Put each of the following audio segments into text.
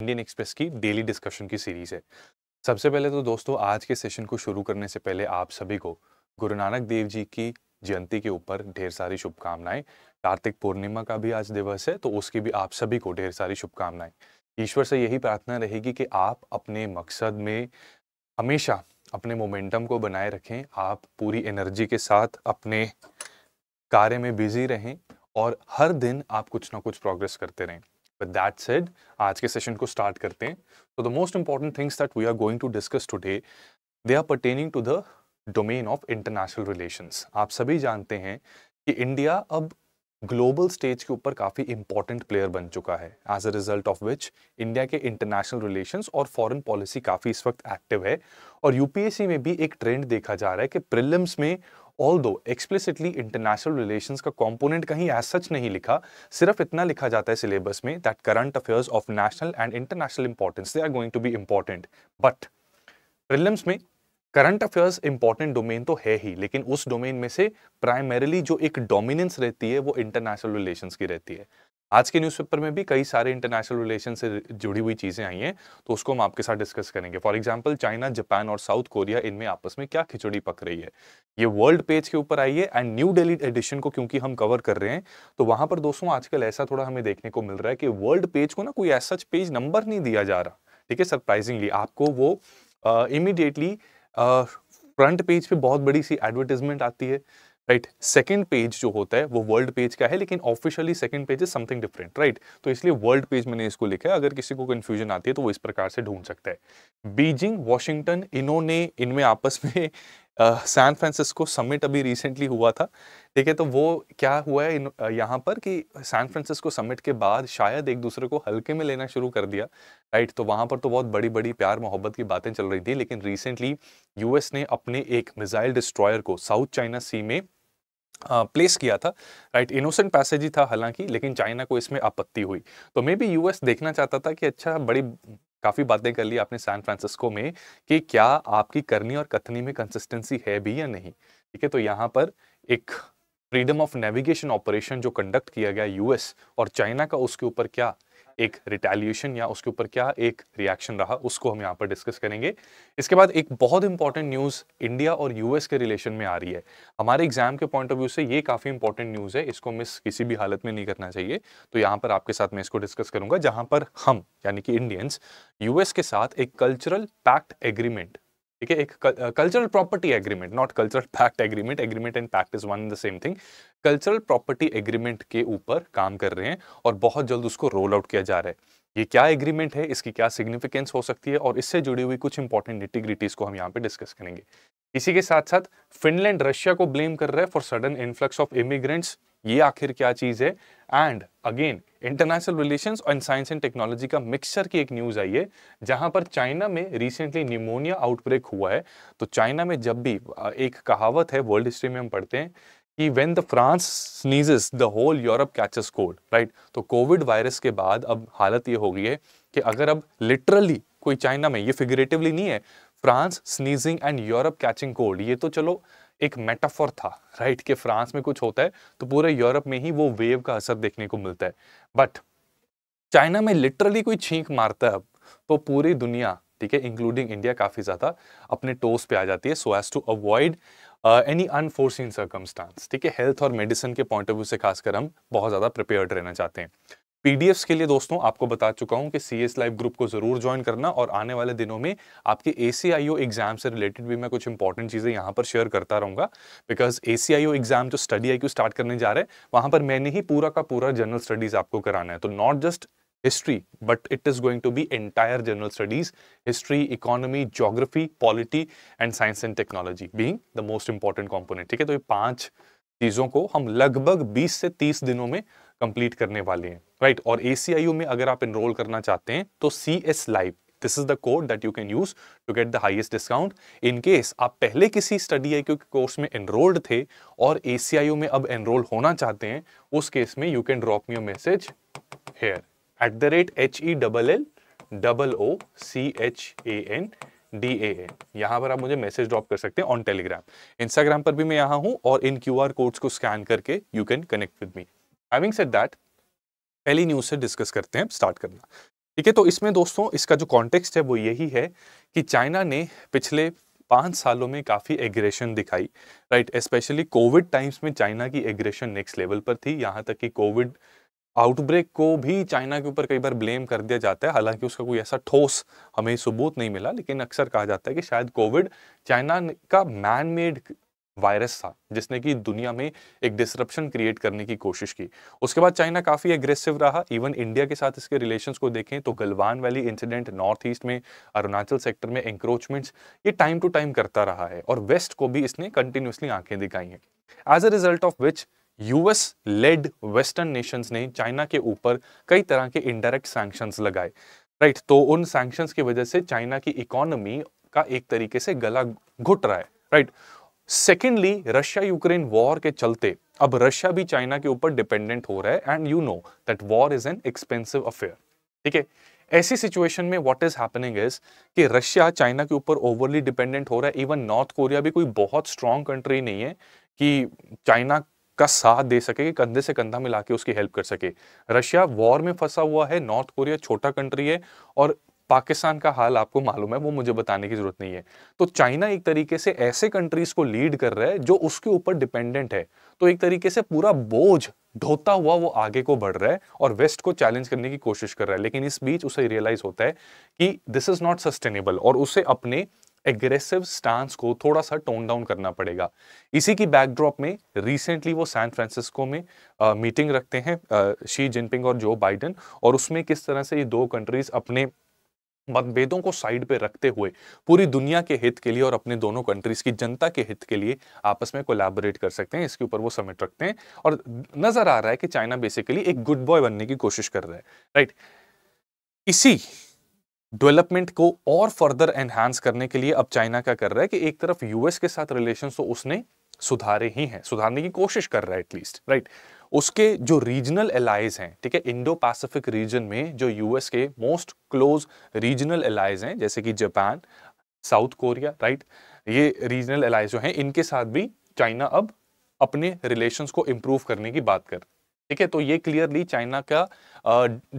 Indian Express की daily discussion की series है सबसे पहले तो दोस्तों आज के सेशन को शुरू करने से पहले आप सभी को गुरु नानक देव जी की जयंती के ऊपर ढेर सारी शुभकामनाएं कार्तिक पूर्णिमा का भी आज दिवस है तो उसकी भी आप सभी को ढेर सारी शुभकामनाएं ईश्वर से यही प्रार्थना रहेगी कि आप अपने मकसद में हमेशा अपने मोमेंटम को बनाए रखें आप पूरी एनर्जी के साथ अपने कार्य में बिजी रहें और हर दिन आप कुछ ना कुछ प्रोग्रेस करते रहें With that said, आज के सेशन को स्टार्ट करते हैं तो the most important things that we are going to discuss today they are pertaining to the domain of international relations आप सभी जानते हैं कि इंडिया अब ग्लोबल स्टेज के ऊपर काफ़ी इंपॉर्टेंट प्लेयर बन चुका है as a result of which India के इंटरनेशनल रिलेशंस और फॉरेन पॉलिसी काफ़ी इस वक्त एक्टिव है और यूपीएससी में भी एक ट्रेंड देखा जा रहा है कि प्रिलिम्स में ऑल एक्सप्लिसिटली इंटरनेशनल रिलेशंस का कंपोनेंट कहीं एज सच नहीं लिखा सिर्फ इतना लिखा जाता है सिलेबस में that current affairs of national and international importance they are going to be important but prelims में करंट अफेयर्स इंपॉर्टेंट डोमेन तो है ही लेकिन उस डोमेन में से प्राइमरीली जो एक डोमिनेंस रहती है वो इंटरनेशनल रिलेशंस की रहती है आज के न्यूज़पेपर में भी कई सारे इंटरनेशनल रिलेशन से जुड़ी हुई चीज़ें आई हैं तो उसको हम आपके साथ डिस्कस करेंगे फॉर एग्जाम्पल चाइना जापान और साउथ कोरिया इनमें आपस में क्या खिचड़ी पक रही है ये वर्ल्ड पेज के ऊपर आई है एंड न्यू डेली एडिशन को क्योंकि हम कवर कर रहे हैं तो वहाँ पर दोस्तों आजकल ऐसा थोड़ा हमें देखने को मिल रहा है कि वर्ल्ड पेज को ना कोई ऐसा पेज नंबर नहीं दिया जा रहा ठीक है सरप्राइजिंगली आपको वो इमिडिएटली फ्रंट पेज पे बहुत बड़ी सी एडवर्टीजमेंट आती है राइट सेकंड पेज जो होता है वो वर्ल्ड पेज का है लेकिन officially second page is something different right तो इसलिए वर्ल्ड पेज मैंने इसको लिखा है अगर किसी को कंफ्यूजन आती है तो वो इस प्रकार से ढूंढ सकता है बीजिंग वॉशिंगटन इन्होंने इनमें आपस में सैन फ्रांसिस्को समिट अभी रिसेंटली हुआ था ठीक है तो वो क्या हुआ है यहाँ पर कि सैन फ्रांसिस्को समिट के बाद शायद एक दूसरे को हल्के में लेना शुरू कर दिया राइट तो वहाँ पर तो बहुत बड़ी बड़ी प्यार मोहब्बत की बातें चल रही थी लेकिन रिसेंटली यूएस ने अपने एक मिसाइल डिस्ट्रॉयर को साउथ चाइना सी में प्लेस किया था राइट इनोसेंट पैसेज ही था हालांकि लेकिन चाइना को इसमें आपत्ति हुई तो मे बी यूएस देखना चाहता था कि अच्छा बड़ी काफ़ी बातें कर ली आपने सैन फ्रांसिस्को में कि क्या आपकी करनी और कथनी में कंसिस्टेंसी है भी या नहीं ठीक है तो यहाँ पर एक फ्रीडम ऑफ नेविगेशन ऑपरेशन जो कंडक्ट किया गया यूएस और चाइना का उसके ऊपर क्या एक रिटेलिएशन या उसके ऊपर क्या एक रिएक्शन रहा उसको हम यहाँ पर डिस्कस करेंगे इसके बाद एक बहुत इंपॉर्टेंट न्यूज़ इंडिया और यूएस के रिलेशन में आ रही है हमारे एग्जाम के पॉइंट ऑफ व्यू से ये काफ़ी इंपॉर्टेंट न्यूज़ है इसको मिस किसी भी हालत में नहीं करना चाहिए तो यहाँ पर आपके साथ मैं इसको डिस्कस करूंगा जहाँ पर हम यानी कि इंडियंस यूएस के साथ एक कल्चरल पैक्ट एग्रीमेंट ठीक है एक cultural property agreement not cultural pact agreement agreement and pact is one the same thing cultural property agreement के ऊपर काम कर रहे हैं और बहुत जल्द उसको रोल आउट किया जा रहा है ये क्या एग्रीमेंट है इसकी क्या सिग्निफिकेंस हो सकती है और इससे जुड़ी हुई कुछ इंपॉर्टेंट इंटीग्रिटीज को हम यहाँ पे डिस्कस करेंगे इसी के साथ साथ फिनलैंड रशिया को ब्लेम कर रहा है for sudden influx of immigrants ये आखिर क्या चीज़ है एंड अगेन इंटरनेशनल रिलेशंस और साइंस एंड टेक्नोलॉजी का मिक्सचर की एक न्यूज़ आई है जहां पर चाइना में रिसेंटली निमोनिया आउटब्रेक हुआ है तो चाइना में जब भी एक कहावत है वर्ल्ड हिस्ट्री में हम पढ़ते हैं कि when the France sneezes the whole Europe catches cold right तो कोविड वायरस के बाद अब हालत ये हो गई है कि अगर अब लिटरली कोई चाइना में ये फिगरेटिवली नहीं है France sneezing and Europe catching cold ये तो चलो एक मेटाफोर था राइट कि फ्रांस में कुछ होता है तो पूरे यूरोप में ही वो वेव का असर देखने को मिलता है बट चाइना में लिटरली कोई छींक मारता है अब तो पूरी दुनिया ठीक है इंक्लूडिंग इंडिया काफ़ी ज़्यादा अपने टोस पे आ जाती है so as to avoid any unforeseen circumstances ठीक है हेल्थ और मेडिसिन के पॉइंट ऑफ व्यू से खासकर हम बहुत ज़्यादा प्रिपेयर्ड रहना चाहते हैं पीडीएफ के लिए दोस्तों आपको बता चुका हूं कि सी एस लाइव ग्रुप को जरूर ज्वाइन करना और आने वाले दिनों में आपके ए सी आई ओ एग्जाम से रिलेटेड भी मैं कुछ इंपॉर्टेंट चीज़ें यहाँ पर शेयर करता रहूँगा because A C I O exam जो स्टडी आई क्यू स्टार्ट करने जा रहे हैं वहाँ पर मैंने ही पूरा का पूरा जनरल स्टडीज़ आपको कराना है तो not just history but it is going to be entire general studies history economy geography polity and science and technology being the most important component ठीक है तो ये पांच चीज़ों को हम लगभग 20 से 30 दिनों में कंप्लीट करने वाले हैं राइट और ए में अगर आप इनरोल करना चाहते हैं तो C S live this is the code that you can use to get the highest discount in case आप पहले किसी स्टडी आई के कोर्स में एनरोल्ड थे और ए में अब एनरोल होना चाहते हैं उस केस में you can drop me message here at the rate H E double L double O C H A N D A N यहाँ पर आप मुझे मैसेज ड्रॉप कर सकते हैं ऑन टेलीग्राम इंस्टाग्राम पर भी मैं यहाँ हूँ और इन क्यू आर कोड्स को स्कैन करके you can connect with me having said that पहली न्यूज से डिस्कस करते हैं स्टार्ट करना ठीक है तो इसमें दोस्तों इसका जो कॉन्टेक्स्ट है वो यही है कि चाइना ने पिछले पाँच सालों में काफ़ी एग्रेशन दिखाई राइट स्पेशली कोविड टाइम्स में चाइना की एग्रेशन नेक्स्ट लेवल पर थी यहाँ तक कि कोविड आउटब्रेक को भी चाइना के ऊपर कई बार ब्लेम कर दिया जाता है हालांकि उसका कोई ऐसा ठोस हमें सबूत नहीं मिला लेकिन अक्सर कहा जाता है कि शायद कोविड चाइना का मैन मेड वायरस था जिसने कि दुनिया में एक डिसरप्शन क्रिएट करने की कोशिश की उसके बाद चाइना काफ़ी एग्रेसिव रहा इवन इंडिया के साथ इसके रिलेशंस को देखें तो Galwan valley incident north east में अरुणाचल सेक्टर में एंक्रोचमेंट्स ये टाइम टू टाइम करता रहा है और वेस्ट को भी इसने कंटिन्यूसली आंखें दिखाई हैं as a result of which US led western nations ने चाइना के ऊपर कई तरह के इनडायरेक्ट सैंक्शंस लगाए राइट right, तो उन सैंक्शंस की वजह से चाइना की इकोनॉमी का एक तरीके से गला घुट रहा है right right? Secondly Russia Ukraine war के चलते अब रशिया भी चाइना के ऊपर डिपेंडेंट हो रहा है and you know that war is an expensive affair ठीक है ऐसी सिचुएशन में व्हाट इज हैपनिंग इज कि रशिया चाइना के ऊपर ओवरली डिपेंडेंट हो रहा है इवन नॉर्थ कोरिया भी कोई बहुत स्ट्रांग कंट्री नहीं है कि चाइना का साथ दे सके कंधे से कंधा मिला के उसकी हेल्प कर सके रशिया वॉर में फंसा हुआ है नॉर्थ कोरिया छोटा कंट्री है और पाकिस्तान का हाल आपको मालूम है वो मुझे बताने की जरूरत नहीं है तो चाइना एक तरीके से ऐसे कंट्रीज को लीड कर रहा है जो उसके ऊपर डिपेंडेंट है तो एक तरीके से पूरा बोझ ढोता हुआ वो आगे को बढ़ रहा है और वेस्ट को चैलेंज करने की कोशिश कर रहा है लेकिन इस बीच उसे रियलाइज होता है कि दिस इज नॉट सस्टेनेबल और उसे अपने एग्रेसिव स्टांस को थोड़ा सा टोन डाउन करना पड़ेगा इसी की बैकड्रॉप में रिसेंटली वो सैन फ्रांसिस्को में आ, मीटिंग रखते हैं शी जिनपिंग और जो बाइडन और उसमें किस तरह से ये दो कंट्रीज अपने मतभेदों को साइड पे रखते हुए पूरी दुनिया के हित के लिए और अपने दोनों कंट्रीज की जनता के हित के लिए आपस में कोलैबोरेट कर सकते हैं इसके ऊपर वो समिट रखते हैं और नजर आ रहा है कि चाइना बेसिकली एक गुड बॉय बनने की कोशिश कर रहा है राइट इसी डेवलपमेंट को और फर्दर एनहांस करने के लिए अब चाइना क्या कर रहा है कि एक तरफ यूएस के साथ रिलेशन तो उसने सुधारे ही हैं सुधारने की कोशिश कर रहा है एटलीस्ट राइट उसके जो रीजनल एलाइज हैं ठीक है इंडो पैसिफिक रीजन में जो यूएस के मोस्ट क्लोज रीजनल एलाइज हैं जैसे कि जापान साउथ कोरिया राइट ये रीजनल एलाइज जो हैं इनके साथ भी चाइना अब अपने रिलेशंस को इम्प्रूव करने की बात कर ठीक है तो ये क्लियरली चाइना का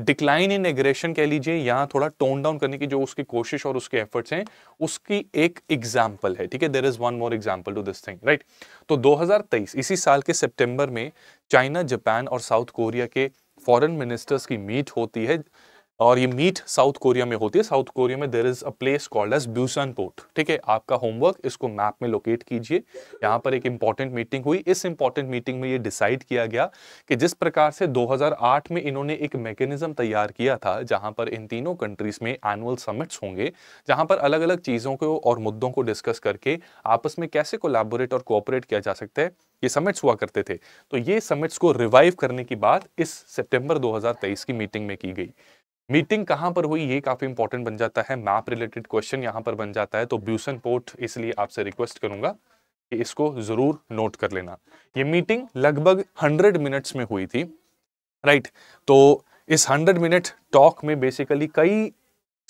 डिक्लाइन इन एग्रेशन कह लीजिए यहाँ थोड़ा टोन डाउन करने की जो उसकी कोशिश और उसके एफर्ट्स हैं उसकी एक एग्जाम्पल है ठीक है there is one more example to this thing right तो 2023 इसी साल के सितंबर में चाइना जापान और साउथ कोरिया के फॉरेन मिनिस्टर्स की मीट होती है और ये मीट साउथ कोरिया में होती है साउथ कोरिया में there is a place called as Busan port ठीक है आपका होमवर्क इसको मैप में लोकेट कीजिए यहाँ पर एक इंपॉर्टेंट मीटिंग हुई इस इंपॉर्टेंट मीटिंग में ये डिसाइड किया गया कि जिस प्रकार से 2008 में इन्होंने एक मैकेनिज्म तैयार किया था जहाँ पर इन तीनों कंट्रीज में एनुअल समिट्स होंगे जहाँ पर अलग अलग चीज़ों को और मुद्दों को डिस्कस करके आपस में कैसे कोलैबोरेट और कोऑपरेट किया जा सकता है ये समिट्स हुआ करते थे तो ये समिट्स को रिवाइव करने की बात इस सितंबर 2023 की मीटिंग में की गई मीटिंग कहां पर हुई ये काफ़ी इंपॉर्टेंट बन जाता है मैप रिलेटेड क्वेश्चन यहां पर बन जाता है तो ब्यूसन पोर्ट इसलिए आपसे रिक्वेस्ट करूंगा कि इसको ज़रूर नोट कर लेना ये मीटिंग लगभग हंड्रेड मिनट्स में हुई थी राइट तो इस हंड्रेड मिनट टॉक में बेसिकली कई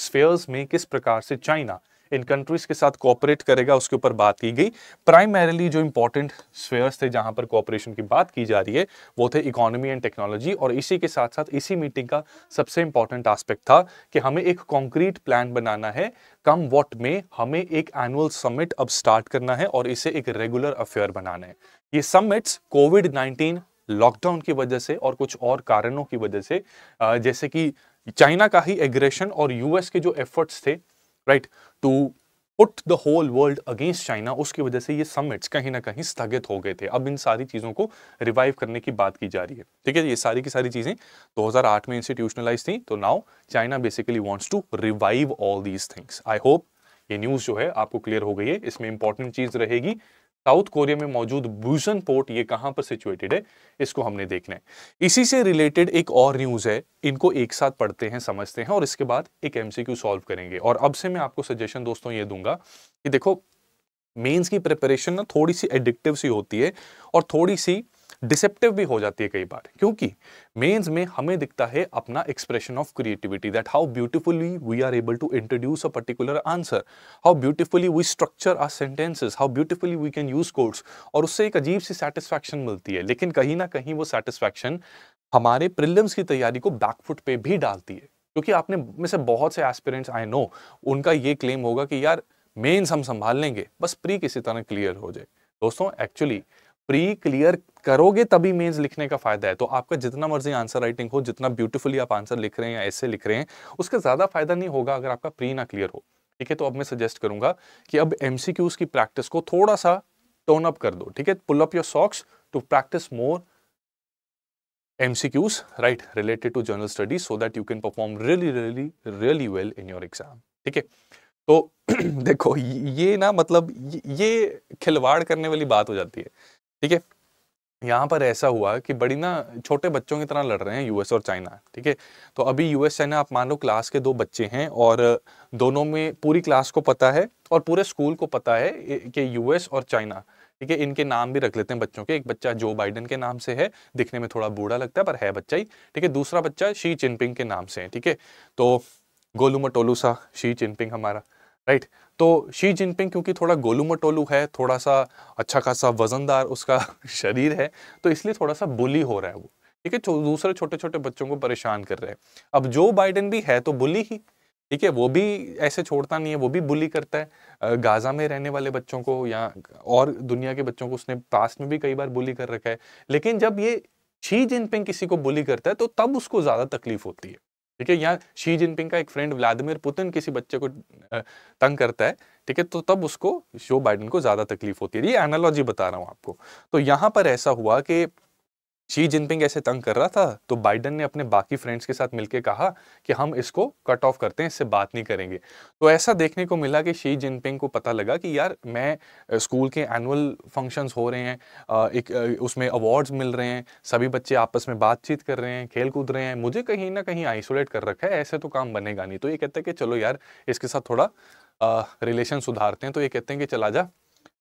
स्पेयर्स में किस प्रकार से चाइना इन कंट्रीज के साथ कॉपरेट करेगा उसके ऊपर बात की गई प्राइमरीली जो इंपॉर्टेंट स्वेयर्स थे जहां पर कॉपरेशन की बात की जा रही है वो थे इकोनॉमी एंड टेक्नोलॉजी और इसी के साथ साथ इसी मीटिंग का सबसे इंपॉर्टेंट आस्पेक्ट था कि हमें एक कॉन्क्रीट प्लान बनाना है कम वॉट में हमें एक एनुअल समिट अब स्टार्ट करना है और इसे एक रेगुलर अफेयर बनाना है ये समिट्स कोविड नाइन्टीन लॉकडाउन की वजह से और कुछ और कारणों की वजह से जैसे कि चाइना का ही एग्रेशन और यूएस के जो एफर्ट्स थे right to put the whole world against China उसकी वजह से ये समिट्स कहीं ना कहीं स्थगित हो गए थे अब इन सारी चीज़ों को रिवाइव करने की बात की जा रही है ठीक है ये सारी की सारी चीज़ें 2008 में इंस्टीट्यूशनलाइज थी तो now China basically wants to revive all these things I hope ये न्यूज़ जो है आपको क्लियर हो गई है इसमें इंपॉर्टेंट चीज़ रहेगी साउथ कोरिया में मौजूद बूसन पोर्ट ये कहां पर सिचुएटेड है इसको हमने देखना है इसी से रिलेटेड एक और न्यूज़ है इनको एक साथ पढ़ते हैं समझते हैं और इसके बाद एक एमसीक्यू सॉल्व करेंगे और अब से मैं आपको सजेशन दोस्तों ये दूंगा कि देखो मेंस की प्रिपरेशन ना थोड़ी सी एडिक्टिव सी होती है और थोड़ी सी डिसेप्टिव भी हो जाती है कई बार क्योंकि मेंस में हमें दिखता है अपना expression of creativity that how beautifully we are able to introduce a particular answer how beautifully we structure our sentences how beautifully we can use codes और उससे एक अजीब सी सेटिस्फैक्शन मिलती है लेकिन कहीं ना कहीं वो सेटिस्फैक्शन हमारे प्रिलिम्स की तैयारी को बैकफुट पे भी डालती है क्योंकि आपने में से बहुत से एस्पिरेंट्स आई नो उनका ये क्लेम होगा कि यार मेन्स हम संभाल लेंगे बस प्री किसी तरह क्लियर हो जाए दोस्तों एक्चुअली प्री क्लियर करोगे तभी मेंस लिखने का फायदा है तो आपका जितना मर्जी आंसर राइटिंग हो जितना ब्यूटीफुली आप आंसर लिख रहे हैं या ऐसे लिख रहे हैं उसका ज़्यादा फायदा नहीं होगा अगर आपका प्री ना क्लियर हो ठीक है तो अब मैं सजेस्ट करूंगा कि अब एम की प्रैक्टिस को थोड़ा सा टोन अप कर दो ठीक है pull up your socks to practice more MCQs, right related to general studies so that you can perform really really really well in your exam ठीक है तो देखो ये ना मतलब ये खिलवाड़ करने वाली बात हो जाती है ठीक है यहाँ पर ऐसा हुआ कि बड़ी ना छोटे बच्चों की तरह लड़ रहे हैं यूएस और चाइना ठीक है तो अभी यूएस चाइना आप मान लो क्लास के दो बच्चे हैं और दोनों में पूरी क्लास को पता है और पूरे स्कूल को पता है कि यूएस और चाइना ठीक है इनके नाम भी रख लेते हैं बच्चों के एक बच्चा जो बाइडन के नाम से है दिखने में थोड़ा बूढ़ा लगता है पर है बच्चा ही ठीक है दूसरा बच्चा शी चिनपिंग के नाम से है ठीक है तो गोलूमटोलू सा शी चिनपिंग हमारा राइट तो शी जिनपिंग क्योंकि थोड़ा गोलू मटोलू है थोड़ा सा अच्छा खासा वजनदार उसका शरीर है तो इसलिए थोड़ा सा बुली हो रहा है वो ठीक है दूसरे छोटे छोटे बच्चों को परेशान कर रहे हैं अब जो बाइडन भी है तो बुली ही ठीक है वो भी ऐसे छोड़ता नहीं है वो भी बुली करता है गाज़ा में रहने वाले बच्चों को या और दुनिया के बच्चों को उसने पास में भी कई बार बुली कर रखा है लेकिन जब ये शी जिनपिंग किसी को बुली करता है तो तब उसको ज़्यादा तकलीफ होती है ठीक है यहाँ शी जिनपिंग का एक फ्रेंड व्लादिमिर पुतिन किसी बच्चे को तंग करता है ठीक है तो तब उसको जो बाइडन को ज़्यादा तकलीफ होती है ये एनालॉजी बता रहा हूँ आपको तो यहाँ पर ऐसा हुआ कि शी जिनपिंग ऐसे तंग कर रहा था तो बाइडन ने अपने बाकी फ्रेंड्स के साथ मिलकर कहा कि हम इसको कट ऑफ करते हैं इससे बात नहीं करेंगे तो ऐसा देखने को मिला कि शी जिनपिंग को पता लगा कि यार मैं स्कूल के एनुअल फंक्शंस हो रहे हैं एक उसमें अवार्ड्स मिल रहे हैं सभी बच्चे आपस में बातचीत कर रहे हैं खेल कूद रहे हैं मुझे कहीं ना कहीं आइसोलेट कर रखा है ऐसे तो काम बनेगा नहीं तो ये कहते हैं कि चलो यार इसके साथ थोड़ा रिलेशन सुधारते हैं तो ये कहते हैं कि चला जा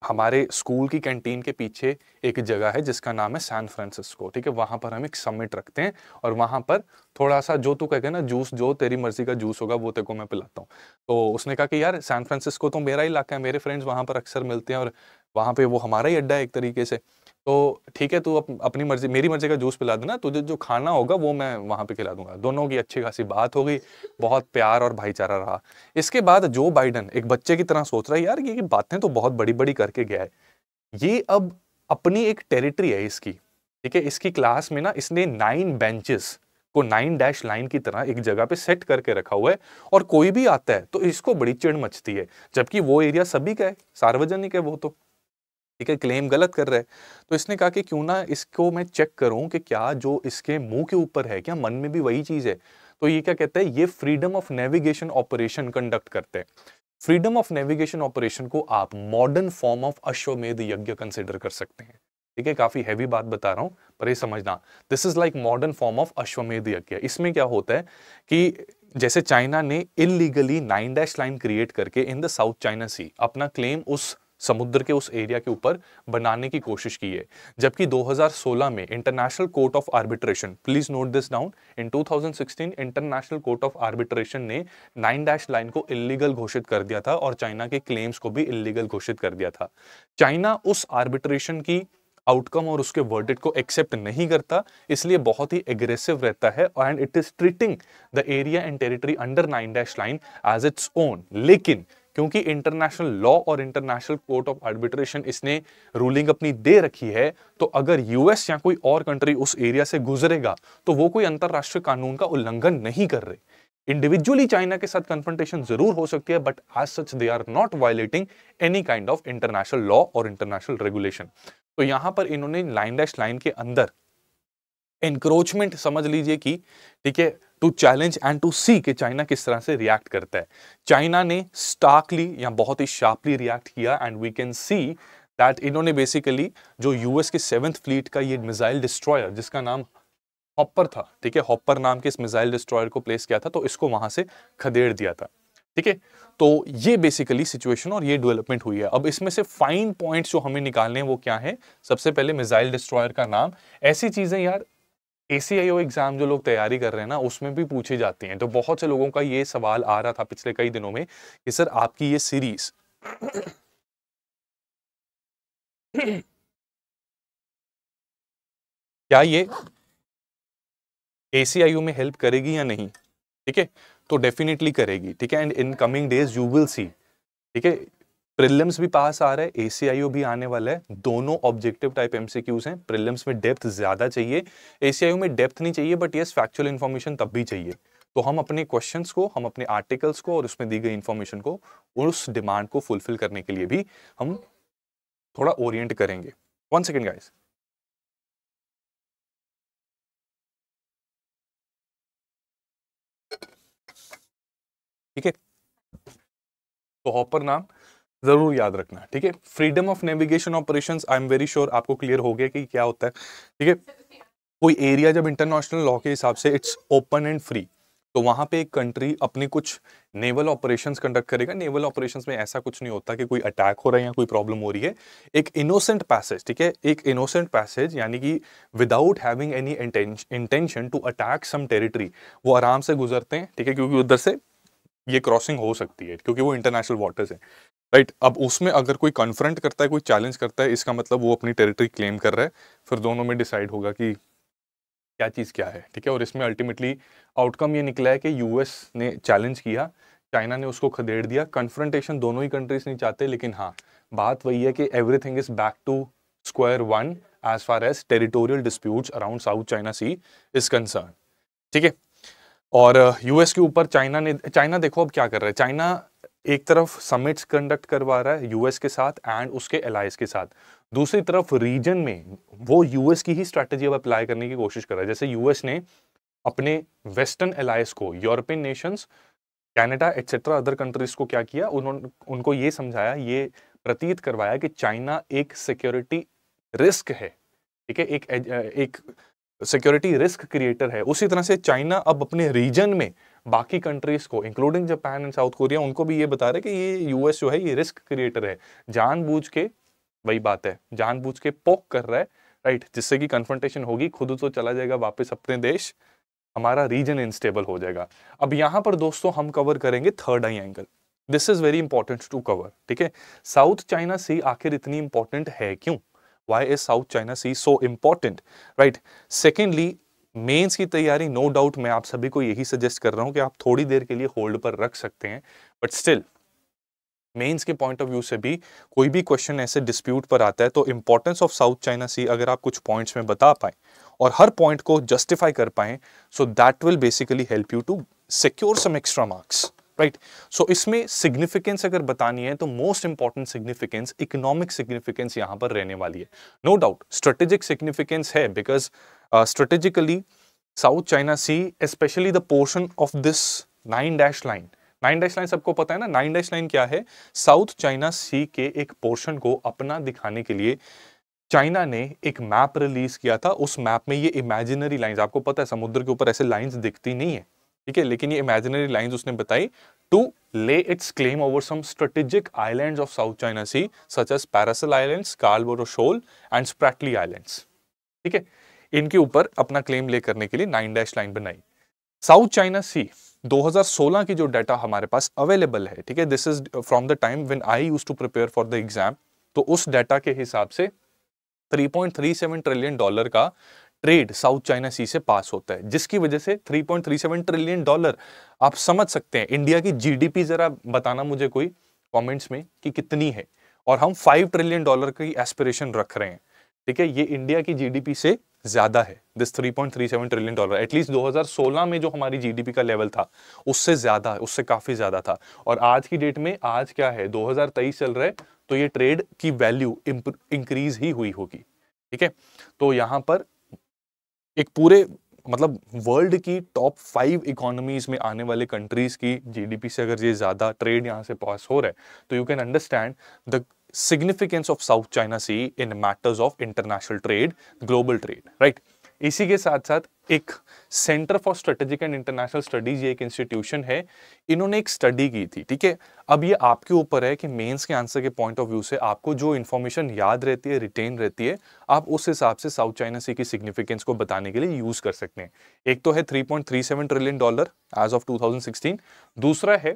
हमारे स्कूल की कैंटीन के पीछे एक जगह है जिसका नाम है सैन फ्रांसिस्को ठीक है वहां पर हम एक समिट रखते हैं और वहाँ पर थोड़ा सा जो तू कहेगा ना जूस जो तेरी मर्जी का जूस होगा वो तेको मैं पिलाता हूँ तो उसने कहा कि यार सैन फ्रांसिस्को तो मेरा इलाका है मेरे फ्रेंड्स वहाँ पर अक्सर मिलते हैं और वहाँ पर वो हमारा ही अड्डा है एक तरीके से तो ठीक है तू अप, अपनी मर्जी मेरी मर्जी का जूस पिला देना तुझे जो खाना होगा वो मैं वहाँ पे खिला दूंगा दोनों की अच्छी खासी बात हो गई बहुत प्यार और भाईचारा रहा इसके बाद जो बाइडन एक बच्चे की तरह सोच रहा है यार ये बातें तो बहुत बड़ी बड़ी करके गया है ये अब अपनी एक टेरिटरी है इसकी ठीक है इसकी क्लास में ना इसने नाइन बेंचेस को नाइन डैश लाइन की तरह एक जगह पे सेट करके रखा हुआ है और कोई भी आता है तो इसको बड़ी चिड़ मचती है जबकि वो एरिया सभी का है सार्वजनिक है वो तो ठीक है क्लेम गलत कर रहा है तो इसने कहा कि क्यों ना इसको मैं चेक करूं कि क्या जो इसके मुंह के ऊपर है क्या मन में भी वही चीज़ है तो ये क्या कहता है ये freedom of navigation operation conduct करते हैं फ्रीडम ऑफ नेविगेशन ऑपरेशन को आप मॉडर्न फॉर्म ऑफ अश्वमेध यज्ञ कंसिडर कर सकते हैं ठीक है काफी हैवी बात बता रहा हूँ पर ये समझना this is like modern form of Ashwamedha yagna इसमें क्या होता है कि जैसे चाइना ने illegally nine dash line create करके in the South China Sea अपना क्लेम उस समुद्र के उस एरिया के ऊपर बनाने की कोशिश की है जबकि 2016 में International Court of Arbitration please note this down in 2016 International Court of Arbitration ने नाइन डैश लाइन को इलीगल घोषित कर दिया था और चाइना के क्लेम्स को भी इलीगल घोषित कर दिया था चाइना उस आर्बिट्रेशन की आउटकम और उसके वर्डिट को एक्सेप्ट नहीं करता इसलिए बहुत ही एग्रेसिव रहता है and it is treating the area and territory under nine dash line as its own लेकिन क्योंकि इंटरनेशनल लॉ और इंटरनेशनल कोर्ट ऑफ आर्बिट्रेशन इसने रूलिंग अपनी दे रखी है तो अगर यूएस या कोई और कंट्री उस एरिया से गुजरेगा तो वो कोई अंतर्राष्ट्रीय कानून का उल्लंघन नहीं कर रहे इंडिविजुअली चाइना के साथ कंफ्रंटेशन जरूर हो सकती है but as such they are not violating any kind of international law और इंटरनेशनल रेगुलेशन तो यहां पर इन्होंने लाइन डैश लाइन के अंदर इंक्रोचमेंट समझ लीजिए कि ठीक है to challenge and to see कि चाइना किस तरह से रिएक्ट करता है चाइना ने स्टार्कली या बहुत ही शार्पली रिएक्ट किया and we can see that इन्होंने बेसिकली जो यूएस के सेवन्थ फ्लीट का ये मिसाइल डिस्ट्रॉयर जिसका नाम हॉपर था ठीक है हॉपर नाम के इस मिसाइल डिस्ट्रॉयर को प्लेस किया था तो इसको वहां से खदेड़ दिया था ठीक है तो ये बेसिकली सिचुएशन और ये डेवलपमेंट हुई है अब इसमें से फाइन पॉइंट्स जो हमें निकालने हैं वो क्या है सबसे पहले मिसाइल डिस्ट्रॉयर का नाम ऐसी चीजें यार ए एग्ज़ाम जो लोग तैयारी कर रहे हैं ना उसमें भी पूछी जाती हैं तो बहुत से लोगों का ये सवाल आ रहा था पिछले कई दिनों में कि सर आपकी ये सीरीज क्या ये ए में हेल्प करेगी या नहीं ठीक है तो डेफिनेटली करेगी ठीक है and in coming days you will see ठीक है प्रिलिम्स भी पास आ रहा है एसीआईओ भी आने वाला है दोनों ऑब्जेक्टिव टाइप एमसीक्यूज हैं प्रिलिम्स में डेप्थ ज़्यादा चाहिए एसीआईओ में डेप्थ नहीं चाहिए बट यस फैक्चुअल इन्फॉर्मेशन तब भी चाहिए तो हम अपने क्वेश्चंस को हम अपने आर्टिकल्स को और उसमें दी गई इन्फॉर्मेशन को उस डिमांड को फुलफिल करने के लिए भी हम थोड़ा ओरिएंट करेंगे वन सेकेंड गाइज़ ठीक है तो हॉपर नाम जरूर याद रखना ठीक है freedom of navigation operation I am very sure आपको क्लियर हो गया कि क्या होता है ठीक है कोई एरिया जब इंटरनेशनल लॉ के हिसाब से इट्स ओपन एंड फ्री तो वहां पे एक कंट्री अपनी कुछ नेवल ऑपरेशंस कंडक्ट करेगा नेवल ऑपरेशंस में ऐसा कुछ नहीं होता कि कोई अटैक हो रहा है या कोई प्रॉब्लम हो रही है एक इनोसेंट पैसेज ठीक है एक इनोसेंट पैसेज यानी कि without having any intention to attack some territory वो आराम से गुजरते हैं ठीक है क्योंकि उधर से ये क्रॉसिंग हो सकती है क्योंकि वो इंटरनेशनल वाटर्स है राइट अब उसमें अगर कोई कन्फ्रंट करता है कोई चैलेंज करता है इसका मतलब वो अपनी टेरिटरी क्लेम कर रहा है फिर दोनों में डिसाइड होगा कि क्या चीज़ क्या है ठीक है और इसमें अल्टीमेटली आउटकम ये निकला है कि यूएस ने चैलेंज किया चाइना ने उसको खदेड़ दिया कन्फ्रंटेशन दोनों ही कंट्रीज नहीं चाहते लेकिन हाँ बात वही है कि everything is back to square one as far as territorial dispute around South China Sea is concern ठीक है और यूएस uh, के ऊपर चाइना ने चाइना देखो अब क्या कर रहा है चाइना एक तरफ समिट्स कंडक्ट करवा रहा है यूएस के साथ एंड उसके एलाइज के साथ दूसरी तरफ रीजन में वो यूएस की ही स्ट्रैटेजी अब अप्लाई करने की कोशिश कर रहा है जैसे यूएस ने अपने वेस्टर्न एलाइज को European nations Canada etcetera other countries को क्या किया उन्होंने उनको ये समझाया ये प्रतीत करवाया कि चाइना एक सिक्योरिटी रिस्क है ठीक है एक एक सिक्योरिटी रिस्क क्रिएटर है उसी तरह से चाइना अब अपने रीजन में बाकी कंट्रीज़ को including Japan and South Korea उनको भी ये बता रहे कि ये यूएस जो है ये रिस्क क्रिएटर है जानबूझ के वही बात है जानबूझ के पोक कर रहा है राइट जिससे कि कन्फर्टेशन होगी खुद तो चला जाएगा वापस अपने देश हमारा रीजन इंस्टेबल हो जाएगा अब यहाँ पर दोस्तों हम कवर करेंगे third eye angle this is very important to cover ठीक है साउथ चाइना सी आखिर इतनी इंपॉर्टेंट है क्यों why is South China Sea so important right secondly mains की तैयारी नो डाउट मैं आप सभी को यही सजेस्ट कर रहा हूं कि आप थोड़ी देर के लिए होल्ड पर रख सकते हैं बट स्टिल मेंस के पॉइंट ऑफ व्यू से भी कोई भी क्वेश्चन ऐसे डिस्प्यूट पर आता है तो importance of South China Sea अगर आप कुछ पॉइंट्स में बता पाए और हर पॉइंट को जस्टिफाई कर पाए so that will basically help you to secure some extra marks right so इसमें सिग्निफिकेंस अगर बतानी है तो most important significance economic significance यहां पर रहने वाली है नो डाउट स्ट्रेटेजिक सिग्निफिकेंस है because strategically South China Sea specially the portion of this nine dash line nine dash line सबको पता है ना नाइन डैश लाइन क्या है साउथ चाइना सी के एक पोर्शन को अपना दिखाने के लिए चाइना ने एक मैप रिलीज किया था उस मैप में ये इमेजिनरी लाइंस आपको पता है समुद्र के ऊपर ऐसे लाइंस दिखती नहीं है ठीक है लेकिन ये इमेजिनरी लाइंस उसने बताई to lay its claim over some strategic islands of South China Sea such as Paracel Islands, Scarborough shoal and Spratly Islands. ठीक है इनके ऊपर अपना क्लेम ले करने के लिए नाइन डैश लाइन बनाई साउथ चाइना सी 2016 की जो डाटा हमारे पास अवेलेबल है ठीक है this is from the time when I use to prepare for the exam तो उस डाटा के हिसाब से 3.37 ट्रिलियन डॉलर का ट्रेड साउथ चाइना सी से पास होता है जिसकी वजह से 3.37 ट्रिलियन डॉलर आप समझ सकते हैं इंडिया की जीडीपी जरा बताना मुझे कोई कमेंट्स में कि कितनी है और हम 5 ट्रिलियन डॉलर की एस्पिरेशन रख रहे हैं ठीक है ये इंडिया की जीडीपी से ज्यादा है दिस 3.37 ट्रिलियन डॉलर एटलीस्ट 2016 में जो हमारी जीडीपी का लेवल था उससे ज्यादा उससे काफी ज्यादा था और आज की डेट में आज क्या है 2023 चल रहा है तो ये ट्रेड की वैल्यू इंक्रीज ही हुई होगी ठीक है तो यहां पर एक पूरे मतलब वर्ल्ड की टॉप फाइव इकोनॉमीज में आने वाले कंट्रीज की जीडीपी से अगर ये ज्यादा ट्रेड यहाँ से पास हो रहा है तो you can understand the significance of South China Sea in matters of international trade global trade right इसी के साथ साथ एक Center for Strategic and International Studies ये एक इंस्टीट्यूशन है इन्होंने एक स्टडी की थी ठीक है अब ये आपके ऊपर है कि मेंस के आंसर के पॉइंट ऑफ व्यू से आपको जो इन्फॉर्मेशन याद रहती है रिटेन रहती है आप उस हिसाब से साउथ चाइना सी की सिग्निफिकेंस को बताने के लिए यूज़ कर सकते हैं एक तो है three trillion dollar as of two दूसरा है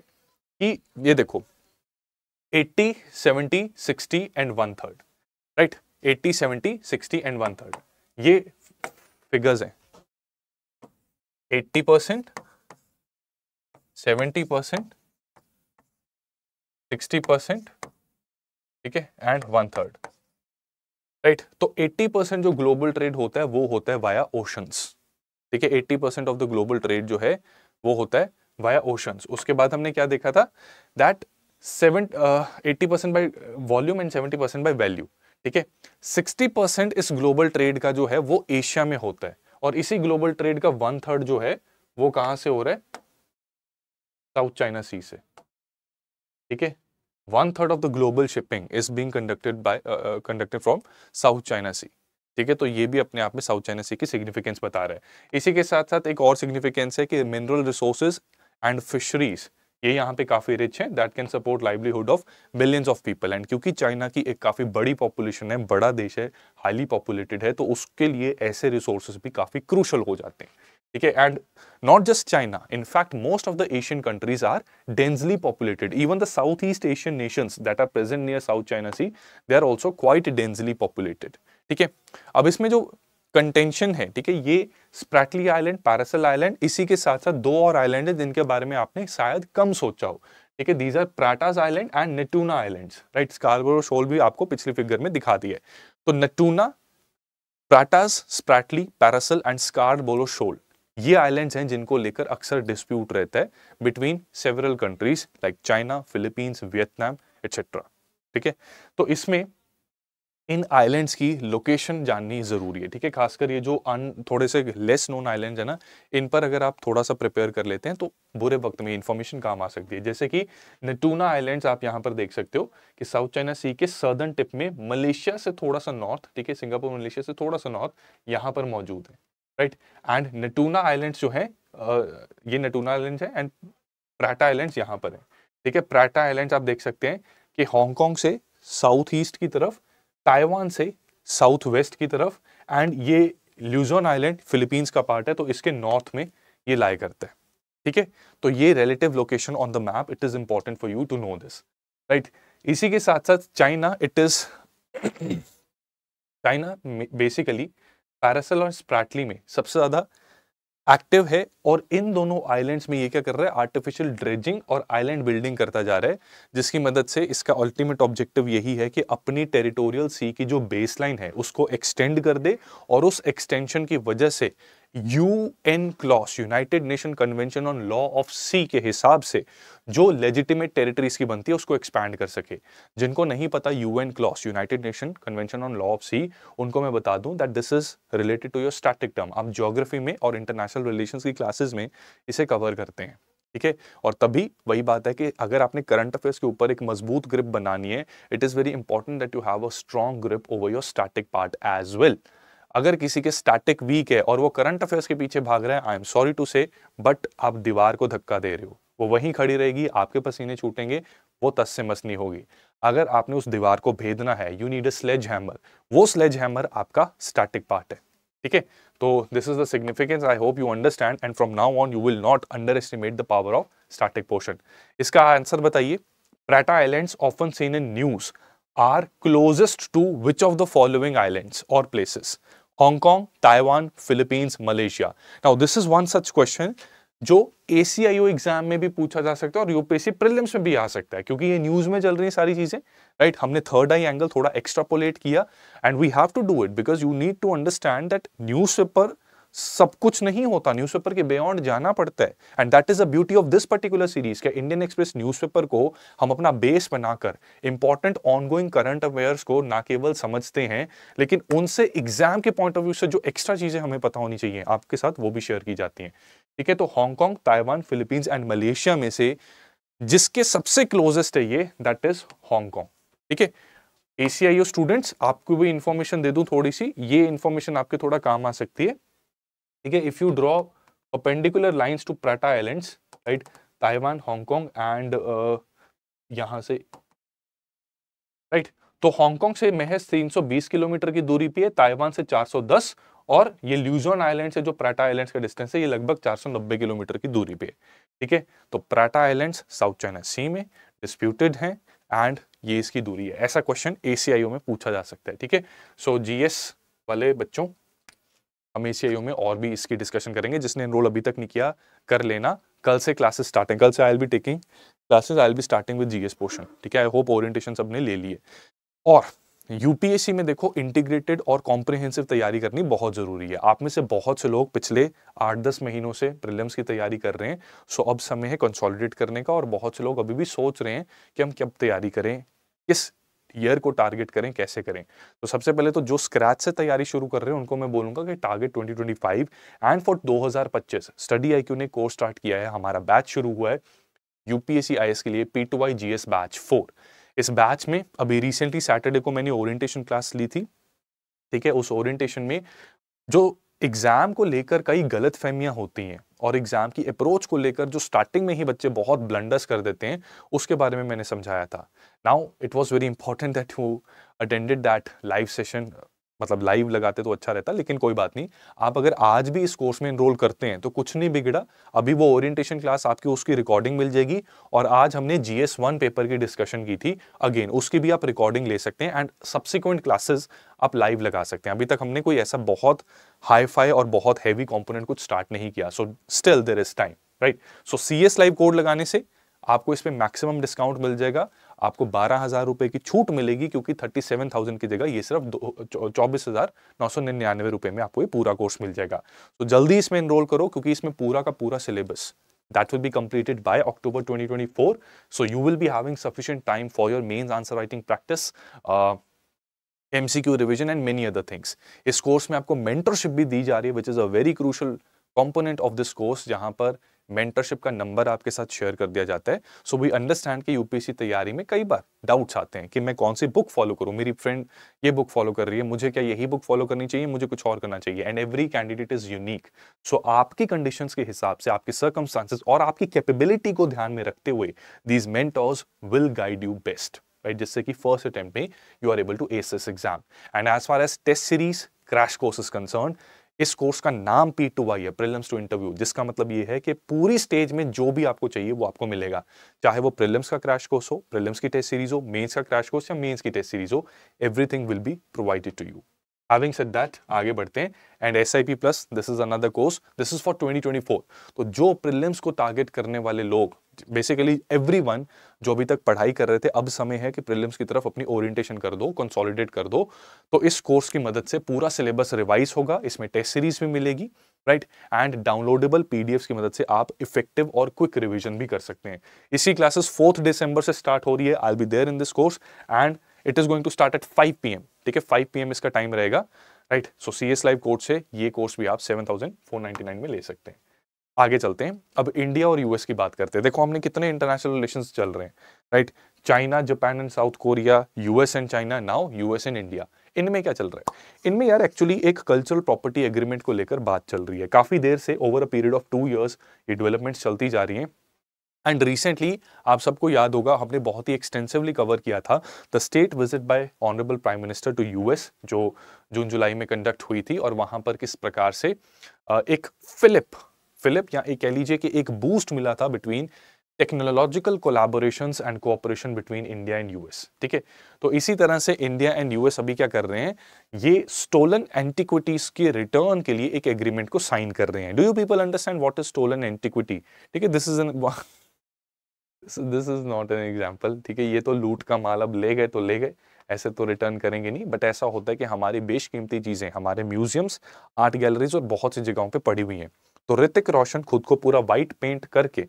कि ये देखो eighty seventy sixty and one third right eighty seventy sixty and one third ये फिगर्स हैं 80 percent seventy percent sixty percent ठीक है एंड वन थर्ड राइट तो 80 परसेंट जो ग्लोबल ट्रेड होता है वो होता है वाया ओशंस ठीक है 80 percent of the global trade जो है वो होता है वाया ओशंस उसके बाद हमने क्या देखा था that seven eighty percent by volume and seventy percent by value ठीक है सिक्सटी परसेंट इस ग्लोबल ट्रेड का जो है वो एशिया में होता है और इसी ग्लोबल ट्रेड का वन थर्ड जो है वो कहां से हो रहा है साउथ चाइना सी से ठीक है one third of the global shipping is being conducted by conducted from South China Sea ठीक है तो ये भी अपने आप में साउथ चाइना सी की सिग्निफिकेंस बता रहा है इसी के साथ साथ एक और सिग्निफिकेंस है कि मिनरल रिसोर्सेज एंड फिशरीज ये यहाँ पे काफ़ी रिच है that can support livelihood of billions of people and क्योंकि चाइना की एक काफ़ी बड़ी पॉपुलेशन है बड़ा देश है हाईली पॉपुलेटेड है तो उसके लिए ऐसे रिसोर्सेज भी काफ़ी क्रूशल हो जाते हैं ठीक है and not just China in fact most of the Asian countries are densely populated even the South East Asian nations that are present near South China Sea they are also quite densely populated ठीक है अब इसमें जो contention है ठीक है ये Spratly island Paracel island इसी के साथ साथ दो और आइलैंड है जिनके बारे में आपने शायद कम सोचा हो ठीक है these are Pratas island and Natuna island right Scarborough shoal भी आपको पिछली फिगर में दिखा दी है तो Natuna Pratas Spratly Paracel and Scarborough shoal ये आइलैंड्स हैं जिनको लेकर अक्सर डिस्प्यूट रहता है between several countries like China Philippines Vietnam etcetera ठीक है तो इसमें इन आइलैंड्स की लोकेशन जाननी ज़रूरी है ठीक है खासकर ये जो अन थोड़े से लेस नोन आइलैंड है ना इन पर अगर आप थोड़ा सा प्रिपेयर कर लेते हैं तो बुरे वक्त में इन्फॉर्मेशन काम आ सकती है जैसे कि नटूना आइलैंड्स आप यहाँ पर देख सकते हो कि साउथ चाइना सी के सदर्न टिप में मलेशिया से थोड़ा सा नॉर्थ ठीक है सिंगापुर मलेशिया से थोड़ा सा नॉर्थ यहाँ पर मौजूद है राइट एंड नटूना आइलैंड्स जो है ये नटूना आइलैंड्स है एंड प्राटा आइलैंड्स यहाँ पर है ठीक है प्राटा आइलैंड्स आप देख सकते हैं कि हांगकॉन्ग से साउथ ईस्ट की तरफ ताइवान से साउथ वेस्ट की तरफ एंड ये ल्यूजोन आइलैंड फिलीपींस का पार्ट है तो इसके नॉर्थ में ये लाया करते हैं ठीक है तो ये relative location on the map it is important for you to know this right इसी के साथ साथ China it is China basically Paracel और स्प्रैटली में सबसे ज़्यादा एक्टिव है और इन दोनों आइलैंड्स में ये क्या कर रहा है आर्टिफिशियल ड्रेजिंग और आइलैंड बिल्डिंग करता जा रहा है जिसकी मदद से इसका अल्टीमेट ऑब्जेक्टिव यही है कि अपनी टेरिटोरियल सी की जो बेसलाइन है उसको एक्सटेंड कर दे और उस एक्सटेंशन की वजह से U N CLOS United Nation Convention on Law of Sea के हिसाब से जो लेजिटिमेट टेरिटरीज की बनती है उसको एक्सपैंड कर सके जिनको नहीं पता UN CLOS United Nation Convention on Law of Sea उनको मैं बता दूं that this is related to your static term आप ज्योग्राफी में और इंटरनेशनल रिलेशंस की क्लासेस में इसे कवर करते हैं ठीक है और तभी वही बात है कि अगर आपने करंट अफेयर्स के ऊपर एक मजबूत ग्रिप बनानी है it is very important that you have a strong grip over your static part as well अगर किसी के स्टैटिक वीक है और वो करंट अफेयर्स के पीछे भाग रहे हैं I am sorry to say but आप दीवार को धक्का दे रहे हो वो वहीं खड़ी रहेगी आपके पसीने छूटेंगे वो तस से मस नहीं होगी अगर आपने उस दीवार को भेदना है you need a sledge hammer वो स्लेज हैमर आपका स्टैटिक पार्ट है ठीक है तो this is the significance I hope you understand and from now on you will not underestimate the power of static portion इसका answer बताइए Pratas islands often seen in news are closest to which of the following islands और places Hong Taiwan Philippines Malaysia now this is one such question जो ACIO exam में भी पूछा जा सकता है और यूपीएससी प्रीलिम्स में भी आ सकता है क्योंकि ये न्यूज में चल रही है सारी चीजें राइट right? हमने थर्ड आई एंगल थोड़ा एक्स्ट्रापोलेट किया and we have to do it because you need to understand that paper सब कुछ नहीं होता न्यूज़पेपर के बियॉन्ड जाना पड़ता है and that is the beauty of this particular series के इंडियन एक्सप्रेस न्यूज़पेपर को हम अपना बेस बनाकर इंपॉर्टेंट ऑनगोइंग करंट अफेयर्स को ना केवल समझते हैं लेकिन उनसे एग्जाम के पॉइंट ऑफ व्यू से जो एक्स्ट्रा चीजें हमें पता होनी चाहिए आपके साथ वो भी शेयर की जाती हैं ठीक है तो Hong Kong Taiwan Philippines and Malaysia में से जिसके सबसे क्लोजेस्ट है ये दैट इज हांगकांग ठीक है एसीआईओ स्टूडेंट्स आपको भी इंफॉर्मेशन दे दूं थोड़ी सी ये इंफॉर्मेशन आपके थोड़ा काम आ सकती है ठीक है if you draw appendicular lines to Pratas Islands, right Taiwan Hong and uh, यहां से राइट right? तो हांगकांग से महज 320 किलोमीटर की दूरी पे है ताइवान से 410 और ये ल्यूजोन आइलैंड से जो प्राटा आइलैंड्स का डिस्टेंस है ये लगभग 490 किलोमीटर की दूरी पे है ठीक है तो Pratas islands South China Sea में डिस्प्यूटेड हैं एंड ये इसकी दूरी है ऐसा क्वेश्चन ए में पूछा जा सकता है ठीक है सो जी वाले बच्चों हम ए में और भी इसकी डिस्कशन करेंगे जिसने इन अभी तक नहीं किया कर लेना कल से क्लासेस स्टार्ट कल से I'll be taking classes I'll be starting with GS portion ठीक है आई होप ओरिएंटेशन सबने ले लिए और यूपीएससी में देखो इंटीग्रेटेड और कॉम्प्रिहेंसिव तैयारी करनी बहुत ज़रूरी है आप में से बहुत से लोग पिछले आठ दस महीनों से प्रिलिम्स की तैयारी कर रहे हैं सो अब समय है कंसोलिडेट करने का और बहुत से लोग अभी भी सोच रहे हैं कि हम कब तैयारी करें किस ईयर को टारगेट करें कैसे करें तो सबसे पहले तो जो स्क्रैच से तैयारी शुरू कर रहे हैं उनको मैं बोलूंगा कि target 2025 and for 2025 Study IQ ने कोर्स स्टार्ट किया है हमारा बैच शुरू हुआ है यूपीएससी आईएएस के लिए P to I G batch four इस बैच में अभी रिसेंटली सैटरडे को मैंने ओरिएंटेशन क्लास ली थी ठीक है उस ओरिएंटेशन में जो एग्ज़ाम को लेकर कई गलत फहमियां होती हैं और एग्ज़ाम की अप्रोच को लेकर जो स्टार्टिंग में ही बच्चे बहुत ब्लंडर्स कर देते हैं उसके बारे में मैंने समझाया था now it was very important that you attended that live session मतलब लाइव लगाते तो अच्छा रहता लेकिन कोई बात नहीं आप अगर आज भी इस कोर्स में इनरोल करते हैं तो कुछ नहीं बिगड़ा अभी वो ओरिएंटेशन क्लास आपकी उसकी रिकॉर्डिंग मिल जाएगी और आज हमने जी एस वन पेपर की डिस्कशन की थी अगेन उसकी भी आप रिकॉर्डिंग ले सकते हैं एंड सब्सिक्वेंट क्लासेस आप लाइव लगा सकते हैं अभी तक हमने कोई ऐसा बहुत हाई फाई और बहुत हैवी कॉम्पोनेंट कुछ स्टार्ट नहीं किया so still there is time right so C S live code लगाने से आपको इस पर मैक्सिमम डिस्काउंट मिल जाएगा आपको बारह हज़ार रुपए की छूट मिलेगी क्योंकि थर्टी सेवन थाउजेंड की जगह ये सिर्फ चौबीस हज़ार नौ सौ निन्यानवे रुपए में आपको ये पूरा कोर्स मिल जाएगा तो जल्दी इसमें इनरोल करो क्योंकि इसमें पूरा का पूरा syllabus that will be that will October twenty twenty four so you will be having sufficient time for your mains answer writing practice M C Q revision and many other things इस course में आपको mentorship भी दी जा रही है which is a very crucial component of this course जहां पर मेंटरशिप का नंबर आपके साथ शेयर कर दिया जाता है सो वी अंडरस्टैंड कि यूपीएससी तैयारी में कई बार डाउट्स आते हैं कि मैं कौन सी बुक फॉलो करूं मेरी फ्रेंड ये बुक फॉलो कर रही है मुझे क्या यही बुक फॉलो करनी चाहिए मुझे कुछ और करना चाहिए and every candidate is unique so आपकी कंडीशन के हिसाब से आपके सर्कमस्टांसेस और आपकी कैपेबिलिटी को ध्यान में रखते हुए these mentors will guide you best right जिससे कि फर्स्ट अटेम्प्ट में you are able to ace ace exam and as far as test series crash course is concern इस कोर्स का नाम पी टू वाई है प्रिलिम्स टू इंटरव्यू जिसका मतलब ये है कि पूरी स्टेज में जो भी आपको चाहिए वो आपको मिलेगा चाहे वो प्रिलिम्स का क्रैश कोर्स हो प्रिलिम्स की टेस्ट सीरीज हो मेंस का क्रैश कोर्स या मेंस की टेस्ट सीरीज हो everything will be provided to you having said that आगे बढ़ते हैं and S I P plus this is another course this is for 2024 तो जो प्रिलिम्स को टारगेट करने वाले लोग बेसिकली एवरी वन जो अभी तक पढ़ाई कर रहे थे अब समय है कि प्रिलिम्स की तरफ अपनी ओरिएंटेशन कर दो कंसोलिडेट कर दो तो इस कोर्स की मदद से पूरा सिलेबस रिवाइज होगा इसमें टेस्ट सीरीज भी मिलेगी राइट एंड डाउनलोडेबल पीडीएफ की मदद से आप इफेक्टिव और क्विक रिविजन भी कर सकते हैं इसी क्लासेस फोर्थ डिसंबर से स्टार्ट हो रही है I be there in this course and it is going to start at five P M ठीक है फाइव पी इसका टाइम रहेगा right so C S live course है ये कोर्स भी आप seven thousand four ninety nine में ले सकते हैं आगे चलते हैं अब इंडिया और यूएस की बात करते हैं देखो हमने कितने इंटरनेशनल रिलेशन चल रहे हैं right China Japan and South Korea US and China now US and India इनमें क्या चल रहा है इनमें यार एक्चुअली एक कल्चरल प्रॉपर्टी एग्रीमेंट को लेकर बात चल रही है काफ़ी देर से over a period of two years ये डेवलपमेंट्स चलती जा रही हैं एंड रिसेंटली आप सबको याद होगा हमने बहुत ही एक्सटेंसिवली कवर किया था the state visit by honourable prime minister to US जो जून जुलाई में कंडक्ट हुई थी और वहां पर किस प्रकार से एक फिलिप फिलिप या एक कह लीजिए कि एक बूस्ट मिला था between technological collaboration and cooperation between India and US ठीक है तो इसी तरह से इंडिया एंड यूएस अभी क्या कर रहे हैं ये स्टोलन एंटिक्विटीज के रिटर्न के लिए एक एग्रीमेंट को साइन कर रहे हैं do you people understand what is stolen antiquity ठीक है this is an this is not an example ठीक है ये तो लूट का माल अब ले गए तो ले गए ऐसे तो रिटर्न करेंगे नहीं बट ऐसा होता है कि हमारी बेशकीमती चीज़ें हमारे म्यूजियम्स आर्ट गैलरीज और बहुत सी जगहों पे पड़ी हुई हैं तो ऋतिक रोशन खुद को पूरा वाइट पेंट करके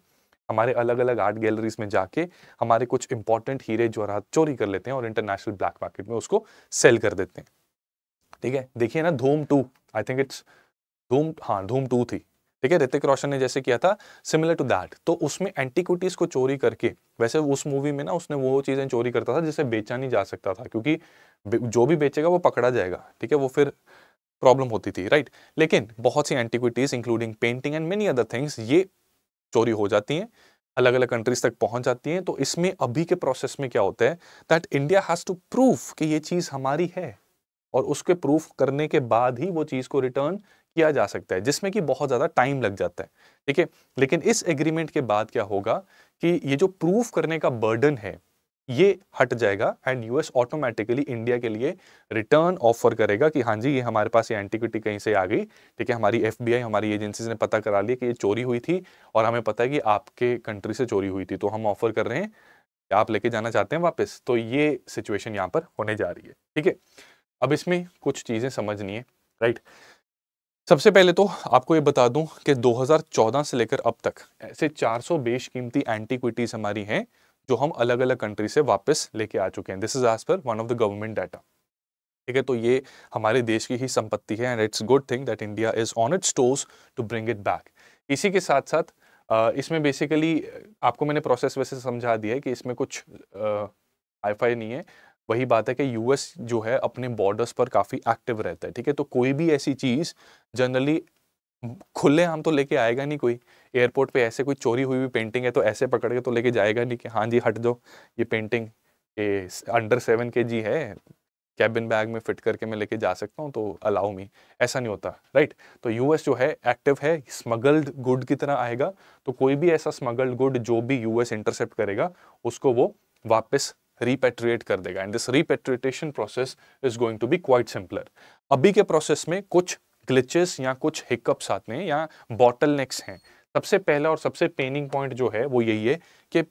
हमारे अलग अलग आर्ट गैलरीज में जाके हमारे कुछ इंपॉर्टेंट हीरे ज्वरात चोरी कर लेते हैं और इंटरनेशनल ब्लैक मार्केट में उसको सेल कर देते हैं ठीक है देखिए ना धूम टू आई थिंक इट्स धूम हाँ धूम टू थी ठीक है ऋतिक रोशन ने जैसे किया था सिमिलर टू दैट तो उसमें एंटीक्विटीज को चोरी करके वैसे उस मूवी में ना उसने वो चीज़ें चोरी करता था जिसे बेचा नहीं जा सकता था क्योंकि जो भी बेचेगा वो पकड़ा जाएगा ठीक है वो फिर प्रॉब्लम होती थी राइट लेकिन बहुत सी antiquities including painting and many other things ये चोरी हो जाती हैं अलग अलग कंट्रीज तक पहुंच जाती हैं तो इसमें अभी के प्रोसेस में क्या होता है that India has to proof कि ये चीज़ हमारी है और उसके प्रूफ करने के बाद ही वो चीज़ को रिटर्न किया जा सकता है जिसमें कि बहुत ज़्यादा टाइम लग जाता है ठीक है लेकिन इस एग्रीमेंट के बाद क्या होगा कि ये जो प्रूफ करने का बर्डन है ये हट जाएगा एंड यूएस ऑटोमेटिकली इंडिया के लिए रिटर्न ऑफर करेगा कि हाँ जी ये हमारे पास ये एंटीक्विटी कहीं से आ गई ठीक है हमारी एफबीआई हमारी एजेंसीज ने पता करा लिया कि ये चोरी हुई थी और हमें पता है कि आपके कंट्री से चोरी हुई थी तो हम ऑफर कर रहे हैं आप लेके जाना चाहते हैं वापस तो ये सिचुएशन यहाँ पर होने जा रही है ठीक है अब इसमें कुछ चीज़ें समझनी है राइट सबसे पहले तो आपको ये बता दूं कि 2014 से लेकर अब तक ऐसे 400 बेशकीमती एंटीक्विटीज हमारी हैं जो हम अलग अलग कंट्री से वापस लेके आ चुके हैं this is as per one of the government data ठीक है तो ये हमारे देश की ही संपत्ति है and it's good thing that India is on it stores to bring it back इसी के साथ साथ इसमें बेसिकली आपको मैंने प्रोसेस वैसे समझा दिया है कि इसमें कुछ आई नहीं है वही बात है कि यूएस जो है अपने बॉर्डर्स पर काफ़ी एक्टिव रहता है ठीक है तो कोई भी ऐसी चीज़ जनरली खुले हम तो लेके आएगा नहीं कोई एयरपोर्ट पे ऐसे कोई चोरी हुई हुई पेंटिंग है तो ऐसे पकड़ के तो लेके जाएगा नहीं कि हाँ जी हट दो ये पेंटिंग ये अंडर सेवन के जी है कैबिन बैग में फिट करके मैं लेके जा सकता हूँ तो अलाउ मी ऐसा नहीं होता राइट तो यूएस जो है एक्टिव है स्मगल्ड गुड की तरह आएगा तो कोई भी ऐसा स्मगल्ड गुड जो भी यूएस इंटरसेप्ट करेगा उसको वो वापस रिपेट्रिएट कर देगा and this repatriation process is going to be quite simpler अभी के प्रोसेस में कुछ ग्लिचेस या कुछ हिकअप्स आते हैं या बॉटल नेक्स हैं सबसे पहला और सबसे पेनिंग पॉइंट जो है वो यही है कि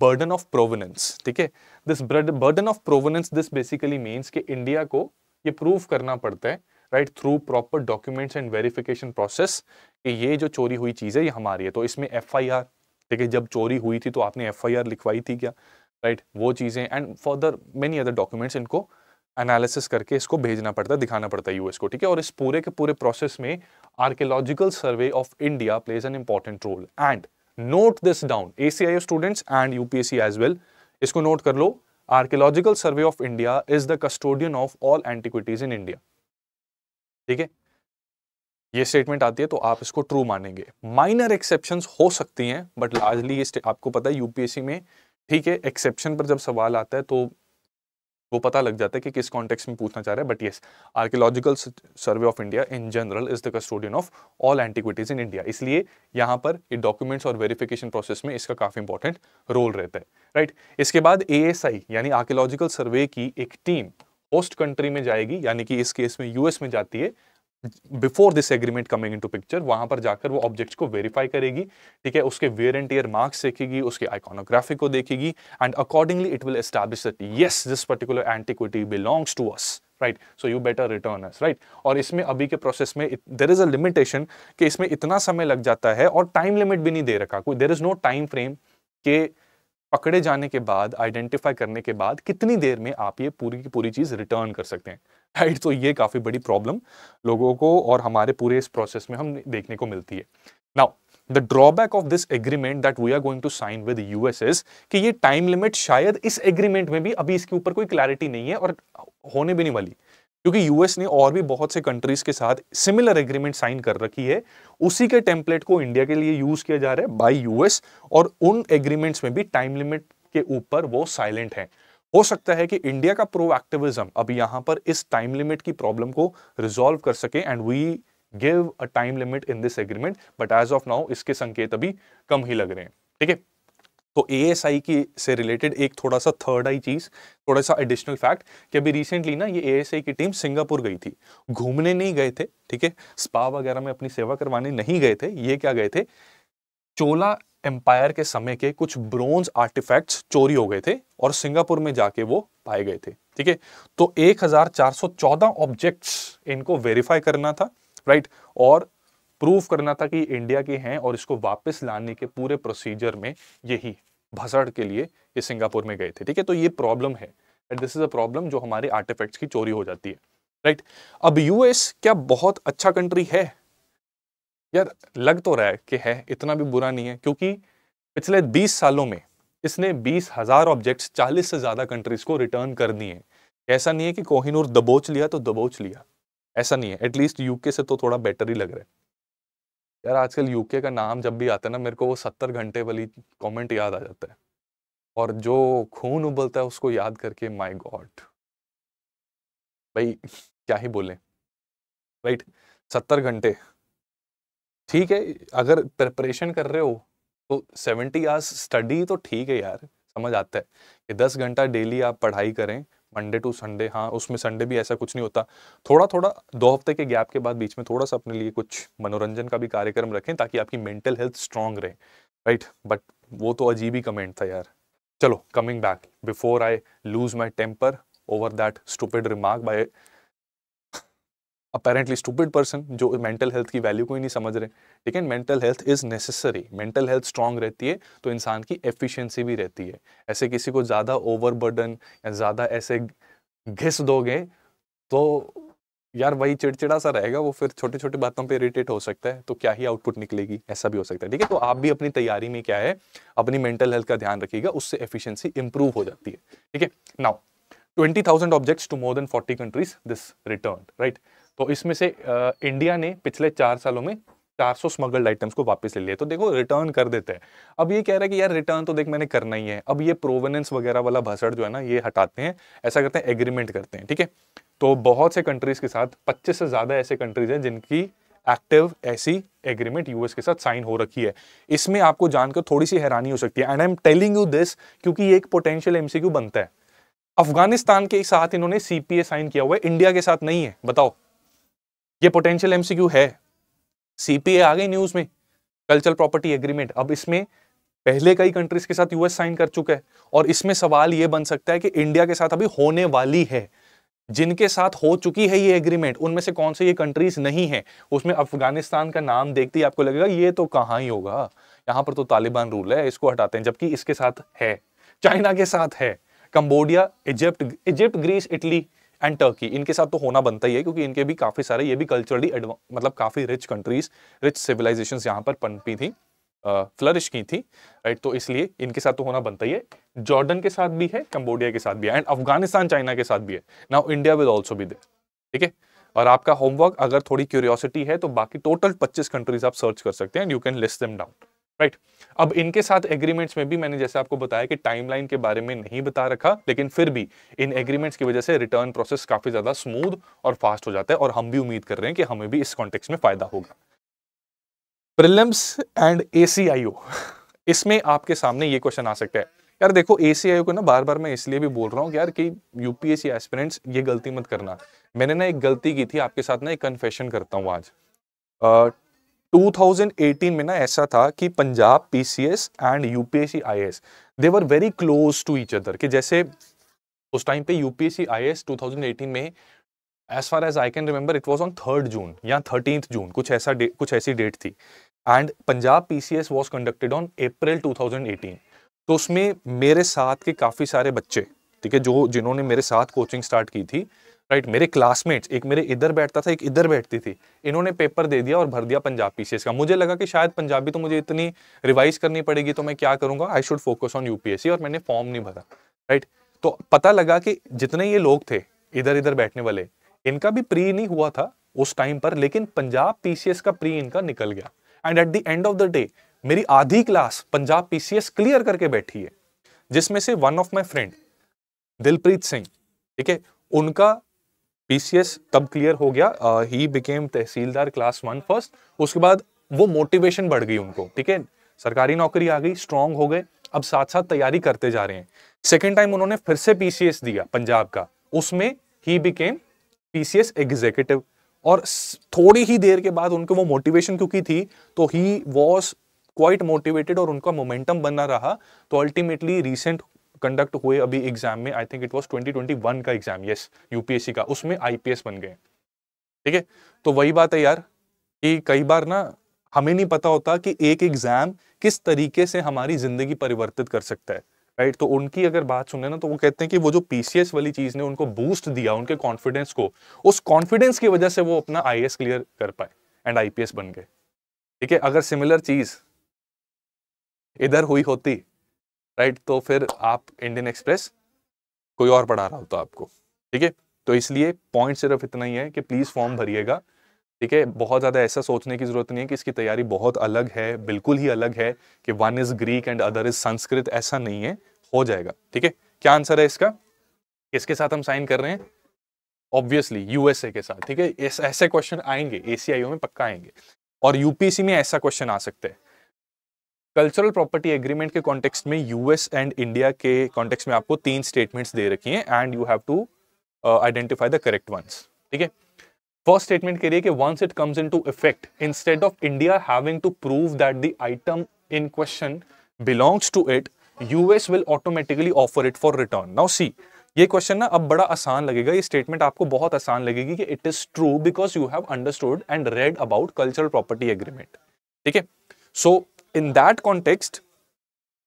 बर्डन ऑफ प्रोवनेंस ठीक है this burden of provenance this basically means कि इंडिया को ये प्रूव करना पड़ता है right through proper documents and verification process कि ये जो चोरी हुई चीज़ है ये हमारी है तो इसमें एफ ठीक है जब चोरी हुई थी तो आपने एफ लिखवाई थी क्या राइट right? वो चीज़ें and further many other documents इनको एनालिसिस करके इसको भेजना पड़ता है दिखाना पड़ता है यूएस को ठीक है और इस पूरे के पूरे प्रोसेस में Archaeological Survey of India plays an important role and note this down a students and UPSC as well इसको नोट कर लो Archaeological Survey of India is the custodian of all antiquities in India ठीक है ये statement आती है तो आप इसको ट्रू मानेंगे माइनर एक्सेप्शन हो सकती हैं बट लार्जली ये आपको पता है यूपीएससी में ठीक है एक्सेप्शन पर जब सवाल आता है तो वो पता लग जाता है कि किस कॉन्टेक्स्ट में पूछना चाह रहे हैं but yes Archaeological Survey of India in general is the custodian of all antiquities in India इसलिए यहाँ पर ये डॉक्यूमेंट्स और वेरिफिकेशन प्रोसेस में इसका काफ़ी इंपॉर्टेंट रोल रहता है राइट right? इसके बाद ए यानी आर्कियोलॉजिकल सर्वे की एक टीम होस्ट कंट्री में जाएगी यानी कि इस केस में यूएस में जाती है before this agreement coming into picture वहां पर जाकर वो ऑब्जेक्ट्स को वेरीफाई करेगी ठीक है उसके वेयर एंड टीयर मार्क्स देखेगी उसके आइकोनोग्राफी को देखेगी and accordingly it will establish that yes this particular antiquity belongs to us right so you better return us right और इसमें अभी के प्रोसेस में देर इज अ लिमिटेशन कि इसमें इतना समय लग जाता है और टाइम लिमिट भी नहीं दे रखा कोई there is no time frame के पकड़े जाने के बाद आइडेंटिफाई करने के बाद कितनी देर में आप ये पूरी की पूरी चीज रिटर्न कर सकते हैं राइट तो ये काफ़ी बड़ी प्रॉब्लम लोगों को और हमारे पूरे इस प्रोसेस में हम देखने को मिलती है now the drawback of this agreement that we are going to sign with US कि ये टाइम लिमिट शायद इस एग्रीमेंट में भी अभी इसके ऊपर कोई क्लैरिटी नहीं है और होने भी नहीं वाली क्योंकि यूएस ने और भी बहुत से कंट्रीज के साथ सिमिलर एग्रीमेंट साइन कर रखी है उसी के टेम्पलेट को इंडिया के लिए यूज किया जा रहा है बाई यूएस और उन एग्रीमेंट्स में भी टाइम लिमिट के ऊपर वो साइलेंट है हो सकता है कि इंडिया का प्रोएक्टिविज्म अब यहां पर इस टाइम लिमिट की प्रॉब्लम को रिजॉल्व कर सके and we give a time limit in this agreement but as of now इसके संकेत अभी कम ही लग रहे हैं ठीक है तो ए एस आई की से रिलेटेड एक थोड़ा सा थर्ड आई चीज़ थोड़ा सा एडिशनल फैक्ट कि अभी रिसेंटली ना ये ए एस आई की टीम सिंगापुर गई थी घूमने नहीं गए थे ठीक है स्पा वगैरह में अपनी सेवा करवाने नहीं गए थे ये क्या गए थे चोला एम्पायर के समय के कुछ ब्रोंज आर्टिफैक्ट्स चोरी हो गए थे और सिंगापुर में जाके वो पाए गए थे ठीक है तो 1414 ऑब्जेक्ट्स इनको वेरीफाई करना था राइट और प्रूव करना था कि इंडिया के हैं और इसको वापस लाने के पूरे प्रोसीजर में यही भसड़ के लिए ये सिंगापुर में गए थे ठीक है तो ये प्रॉब्लम है दिस इज अ प्रॉब्लम जो हमारे आर्टिफैक्ट्स की चोरी हो जाती है राइट अब यूएस क्या बहुत अच्छा कंट्री है यार लग तो रहा है कि है इतना भी बुरा नहीं है क्योंकि पिछले 20 सालों में इसने बीस हज़ार ऑब्जेक्ट्स चालीस से ज़्यादा कंट्रीज़ को रिटर्न कर दिए हैं ऐसा नहीं है कि कोहिनूर दबोच लिया तो दबोच लिया ऐसा नहीं है एटलीस्ट यूके से तो थोड़ा बेटर ही लग रहा है यार आजकल यूके का नाम जब भी आता है ना मेरे को वो सत्तर घंटे वाली कमेंट याद आ जाता है और जो खून उबलता है उसको याद करके माय गॉड भाई क्या ही बोले राइट सत्तर घंटे ठीक है अगर प्रिपरेशन कर रहे हो तो सेवेंटी आवर्स स्टडी तो ठीक है यार समझ आता है कि दस घंटा डेली आप पढ़ाई करें मंडे टू संडे हाँ उसमें संडे भी ऐसा कुछ नहीं होता थोड़ा थोड़ा दो हफ्ते के गैप के बाद बीच में थोड़ा सा अपने लिए कुछ मनोरंजन का भी कार्यक्रम रखें ताकि आपकी मेंटल हेल्थ स्ट्रांग रहे राइट बट वो तो अजीब ही कमेंट था यार चलो coming back before I lose my temper over that stupid remark by apparently stupid person जो मेंटल हेल्थ की वैल्यू को ही नहीं समझ रहे ठीक है mental health is necessary mental health strong रहती है तो इंसान की एफिशिएंसी भी रहती है ऐसे किसी को ज़्यादा ओवरबर्डन या ज़्यादा ऐसे घिस दोगे तो यार वही चिड़चिड़ा सा रहेगा वो फिर छोटे छोटे बातों पे इरिटेट हो सकता है तो क्या ही आउटपुट निकलेगी ऐसा भी हो सकता है ठीक है तो आप भी अपनी तैयारी में क्या है अपनी मेंटल हेल्थ का ध्यान रखिएगा उससे एफिशिएंसी इंप्रूव हो जाती है ठीक है now twenty thousand objects to more than forty countries this return right तो इसमें से आ, इंडिया ने पिछले चार सालों में 400 स्मगल्ड आइटम्स को वापस ले लिए तो देखो रिटर्न कर देते हैं अब ये कह रहा है कि यार रिटर्न तो देख मैंने करना ही है अब ये प्रोवेनेंस वगैरह वाला भसड़ जो है ना ये हटाते हैं ऐसा करते हैं एग्रीमेंट करते हैं ठीक है तो बहुत से कंट्रीज के साथ 25 से ज़्यादा ऐसे कंट्रीज हैं जिनकी एक्टिव ऐसी एग्रीमेंट यूएस के साथ साइन हो रखी है इसमें आपको जानकर थोड़ी सी हैरानी हो सकती है and I am telling you this क्योंकि ये एक पोटेंशियल एमसीक्यू बनता है अफगानिस्तान के साथ इन्होंने सीपीए साइन किया हुआ है इंडिया के साथ नहीं है बताओ ये पोटेंशियल एमसीक्यू है सीपीए आ गई न्यूज में कल्चरल प्रॉपर्टी एग्रीमेंट अब इसमें पहले कई कंट्रीज के साथ यूएस साइन कर चुका है और इसमें सवाल ये बन सकता है कि इंडिया के साथ अभी होने वाली है जिनके साथ हो चुकी है ये एग्रीमेंट उनमें से कौन से ये कंट्रीज नहीं है उसमें अफगानिस्तान का नाम देखते ही आपको लगेगा ये तो कहाँ ही होगा यहाँ पर तो तालिबान रूल है इसको हटाते हैं जबकि इसके साथ है चाइना के साथ है Cambodia Egypt Egypt Greece Italy and Turkey इनके साथ तो होना बनता ही है क्योंकि इनके भी काफ़ी सारे ये भी कल्चरली मतलब काफ़ी रिच कंट्रीज रिच सिविलाइजेशन यहाँ पर पनपी थी फ्लरिश की थी राइट तो इसलिए इनके साथ तो होना बनता ही है जॉर्डन के साथ भी है कम्बोडिया के साथ भी है एंड अफगानिस्तान चाइना के साथ भी है नाउ इंडिया विल ऑल्सो भी दे ठीक है और आपका होमवर्क अगर थोड़ी क्यूरियोसिटी है तो बाकी टोटल 25 कंट्रीज आप सर्च कर सकते हैं and you can list them down right अब इनके साथ एग्रीमेंट्स में भी मैंने जैसे आपको बताया कि टाइमलाइन के बारे में नहीं बता रखा लेकिन फिर भी इन एग्रीमेंट्स की वजह से रिटर्न प्रोसेस काफी ज्यादा स्मूथ और फास्ट हो जाता है और हम भी उम्मीद कर रहे हैं कि हमें भी इस कॉन्टेक्स में फायदा होगा प्रिलिम्स एंड ए इसमें आपके सामने ये क्वेश्चन आ सकता है यार देखो ए को ना बार बार मैं इसलिए भी बोल रहा हूँ यार कि यूपीएससी एस्पिरेंट्स ये गलती मत करना मैंने ना एक गलती की थी आपके साथ ना एक कन्फेशन करता हूँ आज 2018 में ना ऐसा था कि Punjab PCS and UPSC IAS they were very close to each other कि जैसे उस टाइम पे यूपीएससी आईएएस 2018 में as far as I can remember it was on third June या थर्टीन जून कुछ ऐसा कुछ ऐसी डेट थी and Punjab P C S was conducted on April 2018 तो उसमें मेरे साथ के काफ़ी सारे बच्चे ठीक है जो जिन्होंने मेरे साथ कोचिंग स्टार्ट की थी राइट मेरे क्लासमेट्स एक मेरे इधर बैठता था एक इधर बैठती थी इन्होंने पेपर दे दिया और भर दिया पंजाबी से इसका मुझे लगा कि शायद पंजाबी तो मुझे इतनी रिवाइज करनी पड़ेगी तो मैं क्या करूंगा I should focus on UPSC और मैंने फॉर्म नहीं भरा राइट तो पता लगा कि जितने ये लोग थे इधर इधर बैठने वाले इनका भी प्री नहीं हुआ था उस टाइम पर लेकिन पंजाब पीसीएस का प्री इनका निकल गया and at the end of the day मेरी आधी क्लास पंजाब पीसीएस क्लियर करके बैठी है जिसमें से one of my friend Dilpreet Singh ठीक है उनका पीसीएस तब क्लियर हो गया ही became tehsildar class one first उसके बाद वो मोटिवेशन बढ़ गई उनको ठीक है सरकारी नौकरी आ गई स्ट्रांग हो गए अब साथ साथ तैयारी करते जा रहे हैं सेकेंड टाइम उन्होंने फिर से पीसीएस दिया पंजाब का उसमें ही बिकेम पीसीएस एग्जीक्यूटिव और थोड़ी ही देर के बाद उनको वो मोटिवेशन क्योंकि थी तो ही वॉज क्वाइट मोटिवेटेड और उनका मोमेंटम बना रहा तो अल्टीमेटली रिसेंट कंडक्ट हुए अभी एग्जाम में आई थिंक इट वॉज 2021 का एग्जाम यस यूपीएससी का उसमें आईपीएस बन गए ठीक है तो वही बात है यार कि कई बार ना हमें नहीं पता होता कि एक एग्जाम किस तरीके से हमारी जिंदगी परिवर्तित कर सकता है राइट right? तो उनकी अगर बात सुने ना तो वो कहते हैं कि वो जो पीसीएस वाली चीज ने उनको बूस्ट दिया उनके कॉन्फिडेंस को उस कॉन्फिडेंस की वजह से वो अपना आई क्लियर कर पाए एंड आईपीएस बन गए ठीक है अगर सिमिलर चीज इधर हुई होती राइट तो फिर आप इंडियन एक्सप्रेस कोई और पढ़ा रहा होता तो आपको ठीक है तो इसलिए पॉइंट सिर्फ इतना ही है कि प्लीज़ फॉर्म भरिएगा ठीक है बहुत ज़्यादा ऐसा सोचने की ज़रूरत नहीं है कि इसकी तैयारी बहुत अलग है बिल्कुल ही अलग है कि one is Greek and other is Sanskrit ऐसा नहीं है हो जाएगा ठीक है क्या आंसर है इसका किसके साथ हम साइन कर रहे हैं ऑब्वियसली यूएसए के साथ ठीक है ऐसे क्वेश्चन आएंगे एसीआईओ में पक्का आएंगे और यूपीसी में ऐसा क्वेश्चन आ सकते हैं कल्चरल प्रॉपर्टी एग्रीमेंट के कॉन्टेक्स्ट में यूएस एंड इंडिया के कॉन्टेक्स्ट में आपको तीन स्टेटमेंट्स दे रखी हैं and you have to identify the correct ones ठीक है फर्स्ट स्टेटमेंट कह रही है कि once it comes into effect instead of India having to prove that the item in question belongs to it US will automatically offer it for return now see ये question ना अब बड़ा आसान लगेगा ये स्टेटमेंट आपको बहुत आसान लगेगी कि it is true because you have understood and read about cultural property agreement ठीक है सो इन दैट कॉन्टेक्स्ट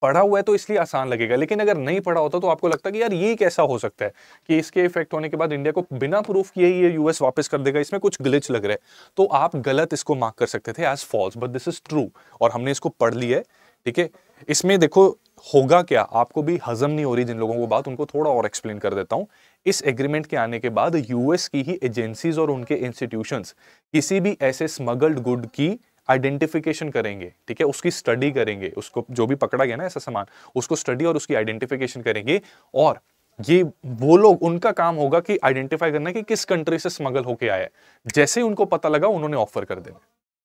पढ़ा हुआ है तो इसलिए आसान लगेगा लेकिन अगर नहीं पढ़ा होता तो आपको लगता है कि यार ये कैसा हो सकता है कि इसके इफेक्ट होने के बाद इंडिया को बिना प्रूफ किए ये यूएस वापस कर देगा इसमें कुछ ग्लिच लग रहा है तो आप गलत इसको मार्क कर सकते थे as false but this is true और हमने इसको पढ़ लिया है ठीक है इसमें देखो होगा क्या आपको भी हजम नहीं हो रही जिन लोगों को बात उनको थोड़ा और एक्सप्लेन कर देता हूं इस एग्रीमेंट के आने के बाद यूएस की ही एजेंसीज और उनके इंस्टीट्यूशंस किसी भी ऐसे स्मगल्ड गुड की आइडेंटिफिकेशन करेंगे ठीक है उसकी स्टडी करेंगे उसको जो भी पकड़ा गया ना ऐसा सामान उसको स्टडी और उसकी आइडेंटिफिकेशन करेंगे और ये वो लोग उनका काम होगा कि आइडेंटिफाई करना कि किस कंट्री से स्मगल होके आया है जैसे ही उनको पता लगा उन्होंने ऑफर कर देना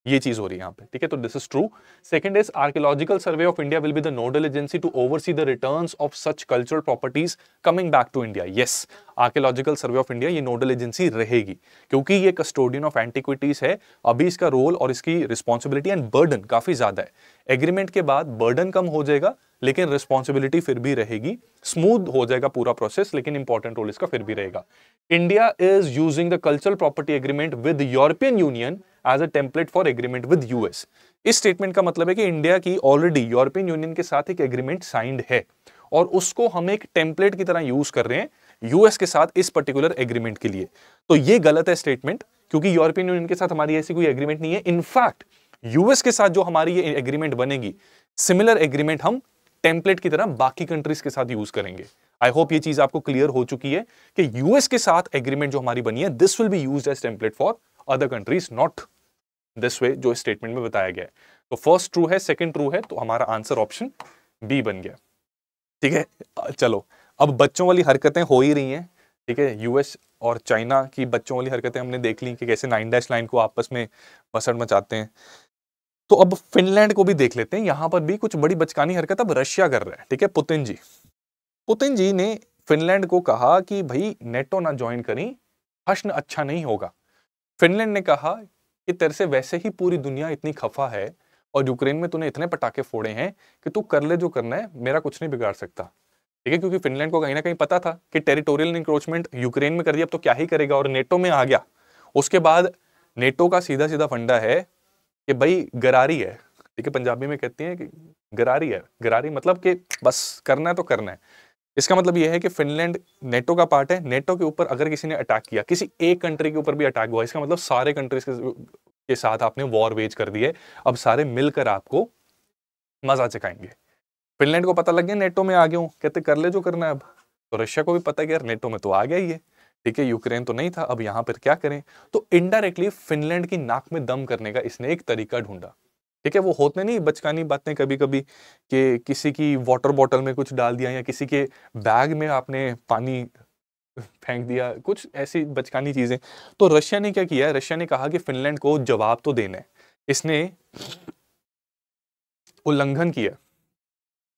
ये चीज हो रही है यहाँ पे ठीक है तो this is true second is Archaeological Survey of India will be the nodal agency to oversee the returns of such cultural properties coming back to India yes Archaeological Survey of India ये nodal agency रहेगी क्योंकि ये custodian of antiquities है अभी इसका role और इसकी responsibility and burden काफी ज्यादा है एग्रीमेंट के बाद बर्डन कम हो जाएगा लेकिन रिस्पॉन्सिबिलिटी फिर भी रहेगी स्मूथ हो जाएगा पूरा प्रोसेस लेकिन इंपॉर्टेंट रोल इसका फिर भी रहेगा India is using the cultural property agreement with European Union as a template for agreement with US इस स्टेटमेंट का मतलब है कि इंडिया की ऑलरेडी यूरोपियन यूनियन के साथ एक एग्रीमेंट साइंड है और उसको हम एक टेम्पलेट की तरह यूज कर रहे हैं यूएस के साथ इस पर्टिकुलर एग्रीमेंट के लिए तो ये गलत है स्टेटमेंट क्योंकि यूरोपियन यूनियन के साथ हमारी ऐसी कोई एग्रीमेंट नहीं है इनफैक्ट यूएस के साथ जो हमारी ये एग्रीमेंट बनेगी सिमिलर एग्रीमेंट हम टेम्पलेट की तरह बाकी कंट्रीज के साथ यूज करेंगे आई होप ये चीज आपको क्लियर हो चुकी है कि यूएस के साथ एग्रीमेंट जो हमारी बनी है this will be use as template for other countries not this way जो स्टेटमेंट में बताया गया है तो फर्स्ट ट्रू है सेकेंड ट्रू है तो हमारा आंसर ऑप्शन बी बन गया ठीक है चलो अब बच्चों वाली हरकतें हो ही रही हैं ठीक है यूएस और चाइना की बच्चों वाली हरकतें हमने देख ली कि कैसे नाइन डैश लाइन को आपस में बसड़ मचाते हैं तो अब फिनलैंड को भी देख लेते हैं यहां पर भी कुछ बड़ी बचकानी हरकत अब रशिया कर रहा है ठीक है पुतिन जी पुतिन जी ने फिनलैंड को कहा कि भाई नेटो ना ज्वाइन करी हश्न अच्छा नहीं होगा फिनलैंड ने कहा कि तेरे से वैसे ही पूरी दुनिया इतनी खफा है और यूक्रेन में तूने इतने पटाखे फोड़े हैं कि तू कर ले जो करना है मेरा कुछ नहीं बिगाड़ सकता ठीक है क्योंकि फिनलैंड को कहीं ना कहीं पता था कि टेरिटोरियल इंक्रोचमेंट यूक्रेन में कर दिया अब तो क्या ही करेगा और नेटो में आ गया उसके बाद नेटो का सीधा सीधा फंडा है कि भाई गरारी है ठीक है पंजाबी में कहती हैं कि गरारी है गरारी मतलब कि बस करना है तो करना है इसका मतलब यह है कि फिनलैंड नेटो का पार्ट है नेटो के ऊपर अगर किसी ने अटैक किया किसी एक कंट्री के ऊपर भी अटैक हुआ इसका मतलब सारे कंट्रीज के साथ आपने वॉर वेज कर दिए अब सारे मिलकर आपको मजा चखाएंगे फिनलैंड को पता लग गया नेटो में आ गया हूँ कहते कर ले जो करना है अब तो रशिया को भी पता है कि यार नेटो में तो आ गया ही है ठीक है यूक्रेन तो नहीं था अब यहां पर क्या करें तो इनडायरेक्टली फिनलैंड की नाक में दम करने का इसने एक तरीका ढूंढा ठीक है वो होते नहीं बचकानी बातें कभी कभी कि किसी की वाटर बॉटल में कुछ डाल दिया या किसी के बैग में आपने पानी फेंक दिया कुछ ऐसी बचकानी चीज़ें तो रशिया ने क्या किया रशिया ने कहा कि फिनलैंड को जवाब तो देना है इसने उल्लंघन किया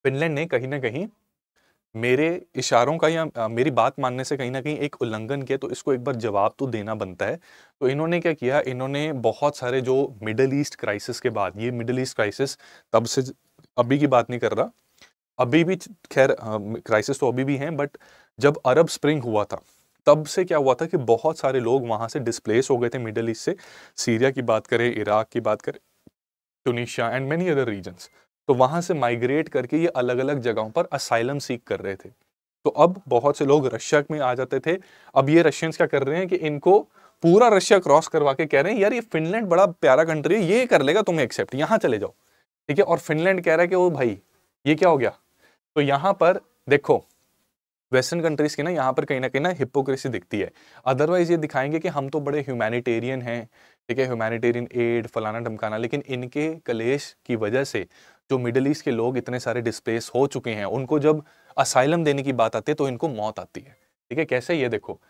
फिनलैंड ने कहीं ना कहीं मेरे इशारों का या मेरी बात मानने से कहीं ना कहीं एक उल्लंघन किया तो इसको एक बार जवाब तो देना बनता है तो इन्होंने क्या किया इन्होंने बहुत सारे जो मिडल ईस्ट क्राइसिस के बाद ये मिडल ईस्ट क्राइसिस तब से अभी की बात नहीं कर रहा अभी भी खैर क्राइसिस तो अभी भी हैं बट जब अरब स्प्रिंग हुआ था तब से क्या हुआ था कि बहुत सारे लोग वहाँ से डिस्प्लेस हो गए थे मिडल ईस्ट से सीरिया की बात करें इराक की बात करें Tunisia and many other regions तो वहां से माइग्रेट करके ये अलग अलग जगहों पर असाइलम सीख कर रहे थे तो अब बहुत से लोग रशिया में आ जाते थे अब ये रशियंस क्या कर रहे हैं कि इनको पूरा रशिया क्रॉस करवा के कह रहे हैं यार ये फिनलैंड बड़ा प्यारा कंट्री है ये कर लेगा तुम्हें एक्सेप्ट यहाँ चले जाओ ठीक है और फिनलैंड कह रहा है कि वो भाई ये क्या हो गया तो यहाँ पर देखो वेस्टर्न कंट्रीज की ना यहाँ पर कहीं ना कहीं ना हिपोक्रेसी दिखती है अदरवाइज ये दिखाएंगे कि हम तो बड़े ह्यूमैनिटेरियन हैं ठीक है ह्यूमैनिटेरियन एड फलाना ढमकाना लेकिन इनके कलेश की वजह से जो मिडल ईस्ट के लोग इतने सारे डिस्प्लेस हो चुके हैं उनको जब असाइलम देने की बात आती है तो इनको मौत आती है ठीक है कैसे ये देखो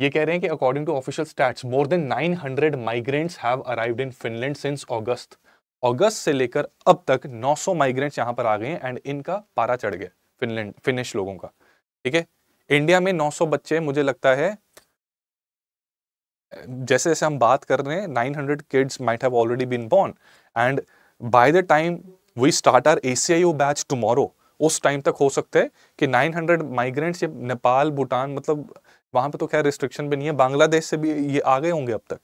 ये कह रहे हैं कि according to official stats more than 900 hundred migrants have arrived in Finland since August अगस्त से लेकर अब तक 900 सौ माइग्रेंट्स यहाँ पर आ गए हैं एंड इनका पारा चढ़ गया फिनलैंड फिनिश लोगों का ठीक है इंडिया में 900 बच्चे मुझे लगता है जैसे जैसे हम बात कर रहे हैं 900 kids might have already been born and by the time we start our a batch tomorrow उस टाइम तक हो सकता है कि 900 हंड्रेड माइग्रेंट्स ये नेपाल भूटान मतलब वहाँ पे तो खैर रिस्ट्रिक्शन भी नहीं है बांग्लादेश से भी ये आ गए होंगे अब तक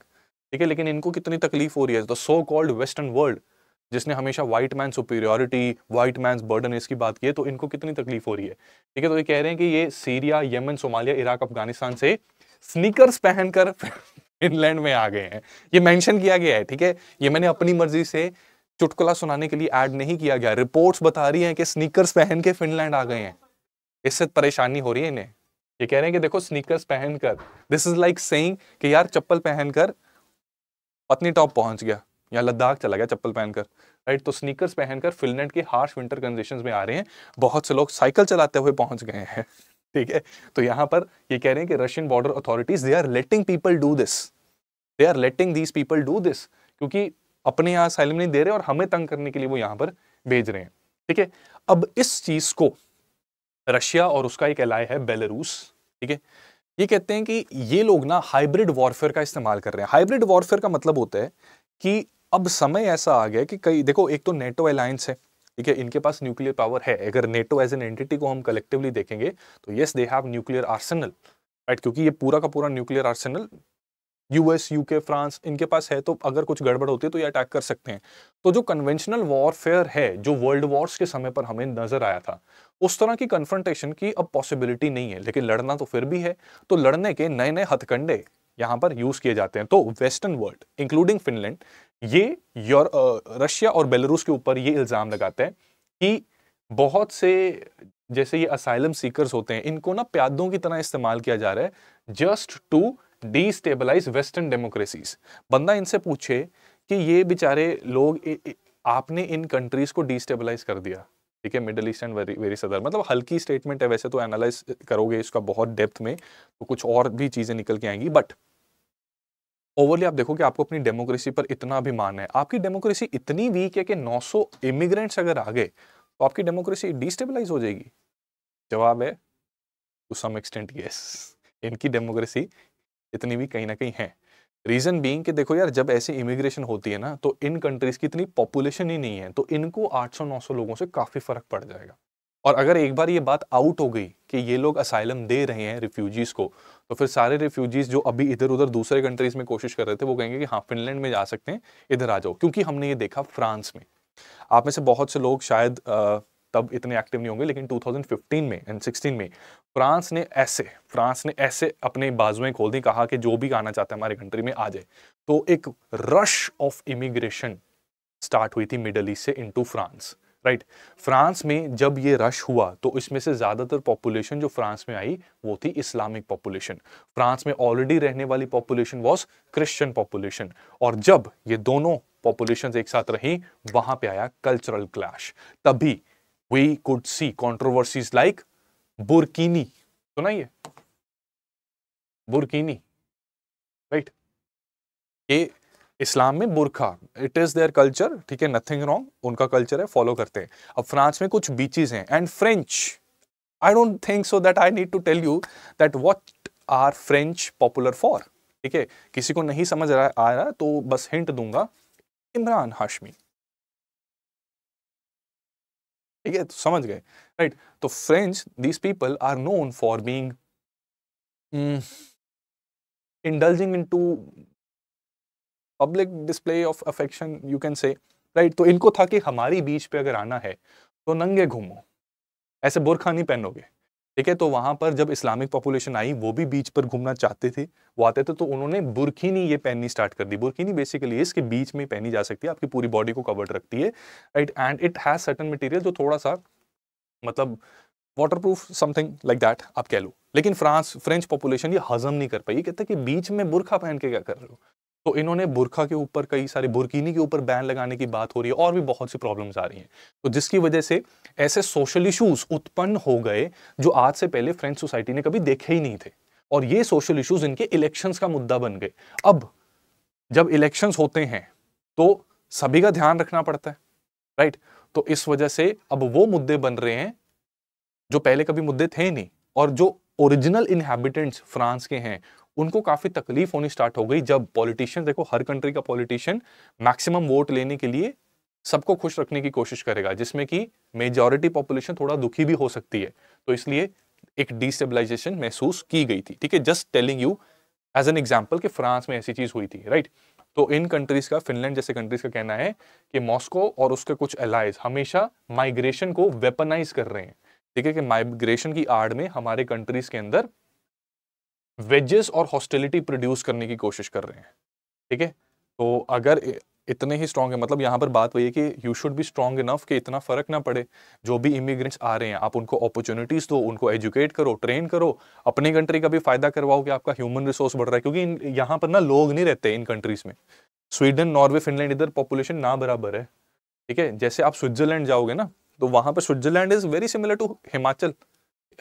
ठीक है लेकिन इनको कितनी तकलीफ हो रही है the so called western world जिसने हमेशा white man superiority white man burden इसकी बात की है तो इनको कितनी तकलीफ हो रही है ठीक है तो ये कह रहे हैं कि ये Syria Yemen Somalia Iraq Afghanistan से स्नीकर्स पहनकर फिनलैंड में आ गए हैं ये मेंशन किया गया है ठीक है ये मैंने अपनी मर्जी से चुटकुला सुनाने के लिए ऐड नहीं किया गया रिपोर्ट्स बता रही हैं कि स्नीकर्स पहन के फिनलैंड आ गए हैं इससे परेशानी हो रही है इन्हें ये कह रहे हैं कि देखो स्नीकर्स पहनकर दिस इज लाइक सेइंग कि यार चप्पल पहनकर पत्नी टॉप पहुंच गया या लद्दाख चला गया चप्पल पहनकर राइट तो स्नीकर्स पहनकर फिनलैंड के हार्श विंटर कंडीशन में आ रहे हैं बहुत से लोग साइकिल चलाते हुए पहुंच गए हैं ठीक है तो यहाँ पर ये कह रहे हैं कि Russian border authorities they are letting people do this they are letting these people do this क्योंकि अपने यहाँ साइलम नहीं दे रहे और हमें तंग करने के लिए वो यहाँ पर भेज रहे हैं ठीक है अब इस चीज़ को रशिया और उसका एक एलाय है बेलारूस ठीक है ये कहते हैं कि ये लोग ना हाइब्रिड वॉरफेयर का इस्तेमाल कर रहे हैं हाइब्रिड वॉरफेयर का मतलब होता है कि अब समय ऐसा आ गया कि कई देखो एक तो नेटो अलायंस है ठीक है इनके पास न्यूक्लियर पावर है अगर नेटो एज एन एंटिटी को हम कलेक्टिवली देखेंगे तो yes they have nuclear arsenal right क्योंकि ये पूरा का पूरा nuclear arsenal US UK France इनके पास है तो अगर कुछ गड़बड़ होती है तो ये अटैक कर सकते हैं तो जो कन्वेंशनल वॉरफेयर है जो वर्ल्ड वॉर्स के समय पर हमें नजर आया था उस तरह की कन्फ्रंटेशन की अब पॉसिबिलिटी नहीं है लेकिन लड़ना तो फिर भी है तो लड़ने के नए नए हथकंडे यहाँ पर यूज किए जाते हैं तो वेस्टर्न वर्ल्ड इंक्लूडिंग फिनलैंड ये योर रशिया और बेलारूस के ऊपर ये इल्ज़ाम लगाते हैं कि बहुत से जैसे ये असाइलम सीकर्स होते हैं इनको ना प्यादों की तरह इस्तेमाल किया जा रहा है just to destabilize western democracies बंदा इनसे पूछे कि ये बेचारे लोग ए, ए, आपने इन कंट्रीज को डिस्टेबलाइज कर दिया ठीक है Middle East and very very सदर मतलब हल्की स्टेटमेंट है वैसे तो एनालाइज करोगे इसका बहुत डेप्थ में तो कुछ और भी चीज़ें निकल के आएंगी बट ओवरली आप देखो कि आपको अपनी डेमोक्रेसी पर इतना अभिमान है आपकी डेमोक्रेसी इतनी वीक है कि 900 इमिग्रेंट्स अगर आ गए तो आपकी डेमोक्रेसी डिस्टेबलाइज हो जाएगी जवाब है टू सम एक्सटेंट यस इनकी डेमोक्रेसी इतनी भी कहीं ना कहीं है रीज़न बीइंग कि देखो यार जब ऐसे इमिग्रेशन होती है ना तो इन कंट्रीज़ की इतनी पॉपुलेशन ही नहीं है तो इनको 800-900 लोगों से काफ़ी फ़र्क पड़ जाएगा और अगर एक बार ये बात आउट हो गई कि ये लोग असाइलम दे रहे हैं रिफ्यूजीज़ को तो फिर सारे रिफ्यूजीज़ जो अभी इधर उधर दूसरे कंट्रीज़ में कोशिश कर रहे थे वो कहेंगे कि हाँ फिनलैंड में जा सकते हैं इधर आ जाओ क्योंकि हमने ये देखा फ्रांस में आप में से बहुत से लोग शायद आ, तब इतने एक्टिव नहीं होंगे लेकिन 2015 में एंड 16 में फ्रांस ने ऐसे फ्रांस ने ऐसे अपने बाजुएं खोल दी कहा कि जो भी आना चाहता है हमारे कंट्री में आ जाए तो एक रश ऑफ इमिग्रेशन स्टार्ट हुई थी मिडल ईस्ट से इनटू फ्रांस राइट फ्रांस में जब ये रश हुआ तो इसमें से ज़्यादातर पॉपुलेशन जो फ्रांस में आई वो थी इस्लामिक पॉपुलेशन फ्रांस में ऑलरेडी रहने वाली पॉपुलेशन वॉज क्रिश्चियन पॉपुलेशन और जब ये दोनों पॉपुलेशन एक साथ रही वहां पे आया कल्चरल क्लैश तभी we could see controversies like Burkini. सुना ये Burkini, right? ये इस्लाम में बुरखा इट इज देयर कल्चर ठीक है नथिंग रॉन्ग उनका कल्चर है फॉलो करते हैं अब फ्रांस में कुछ बीचेस हैं and French I don't think so that I need to tell you that what are French popular for ठीक है किसी को नहीं समझ रहा आ रहा तो बस हिंट दूंगा इमरान हाशमी ठीक है तो समझ गए राइट तो French these people are known for being indulging into public display of affection you can say right तो इनको था कि हमारी बीच पे अगर आना है तो नंगे घूमो ऐसे बुरखा नहीं पहनोगे ठीक है तो वहां पर जब इस्लामिक पॉपुलेशन आई वो भी बीच पर घूमना चाहते थे वो आते थे तो उन्होंने बुरखीनी ये पहननी स्टार्ट कर दी बुरखीनी बेसिकली इसके बीच में पहनी जा सकती है आपकी पूरी बॉडी को कवर्ड रखती है right and it has certain material जो थोड़ा सा मतलब waterproof something like that आप कह लो लेकिन फ्रांस फ्रेंच पॉपुलेशन ये हजम नहीं कर पाई कहते कि बीच में बुरखा पहन के क्या कर रहे हो तो इन्होंने बुरखा के ऊपर कई सारे बुरकीनी के ऊपर बैन लगाने की बात हो रही है और भी बहुत सी प्रॉब्लम्स आ रही हैं तो जिसकी वजह से ऐसे सोशल इशूज़ उत्पन्न हो गए जो आज से पहले फ्रेंच सोसाइटी ने कभी देखे ही नहीं थे और ये सोशल इशूज़ इनके इलेक्शंस का मुद्दा बन गए अब जब इलेक्शंस होते हैं तो सभी का ध्यान रखना पड़ता है राइट तो इस वजह से अब वो मुद्दे बन रहे हैं जो पहले कभी मुद्दे थे नहीं और जो ओरिजिनल इनहेबिटेंट्स फ्रांस के हैं उनको काफ़ी तकलीफ होनी स्टार्ट हो गई जब पॉलिटिशियन देखो हर कंट्री का पॉलिटिशियन मैक्सिमम वोट लेने के लिए सबको खुश रखने की कोशिश करेगा जिसमें कि मेजॉरिटी पॉपुलेशन थोड़ा दुखी भी हो सकती है तो इसलिए एक डिस्टेबलाइजेशन महसूस की गई थी ठीक है just telling you as an example कि फ्रांस में ऐसी चीज़ हुई थी राइट तो इन कंट्रीज़ का फिनलैंड जैसे कंट्रीज़ का कहना है कि मॉस्को और उसके कुछ अलाइज हमेशा माइग्रेशन को वेपनाइज कर रहे हैं ठीक है कि माइग्रेशन की आड़ में हमारे कंट्रीज़ के अंदर वेजेस और हॉस्टिलिटी प्रोड्यूस करने की कोशिश कर रहे हैं ठीक है तो अगर इतने ही स्ट्रॉन्ग है मतलब यहाँ पर बात वही है कि you should be strong enough कि इतना फर्क ना पड़े जो भी इमिग्रेंट्स आ रहे हैं आप उनको अपॉर्चुनिटीज़ दो उनको एजुकेट करो ट्रेन करो अपनी कंट्री का भी फायदा करवाओ कि आपका ह्यूमन रिसोर्स बढ़ रहा है क्योंकि यहाँ पर ना लोग नहीं रहते इन कंट्रीज़ में स्वीडन नॉर्वे फिनलैंड इधर पॉपुलेशन ना बराबर है ठीक है जैसे आप स्विट्जरलैंड जाओगे ना तो वहाँ पर Switzerland is very similar to Himachal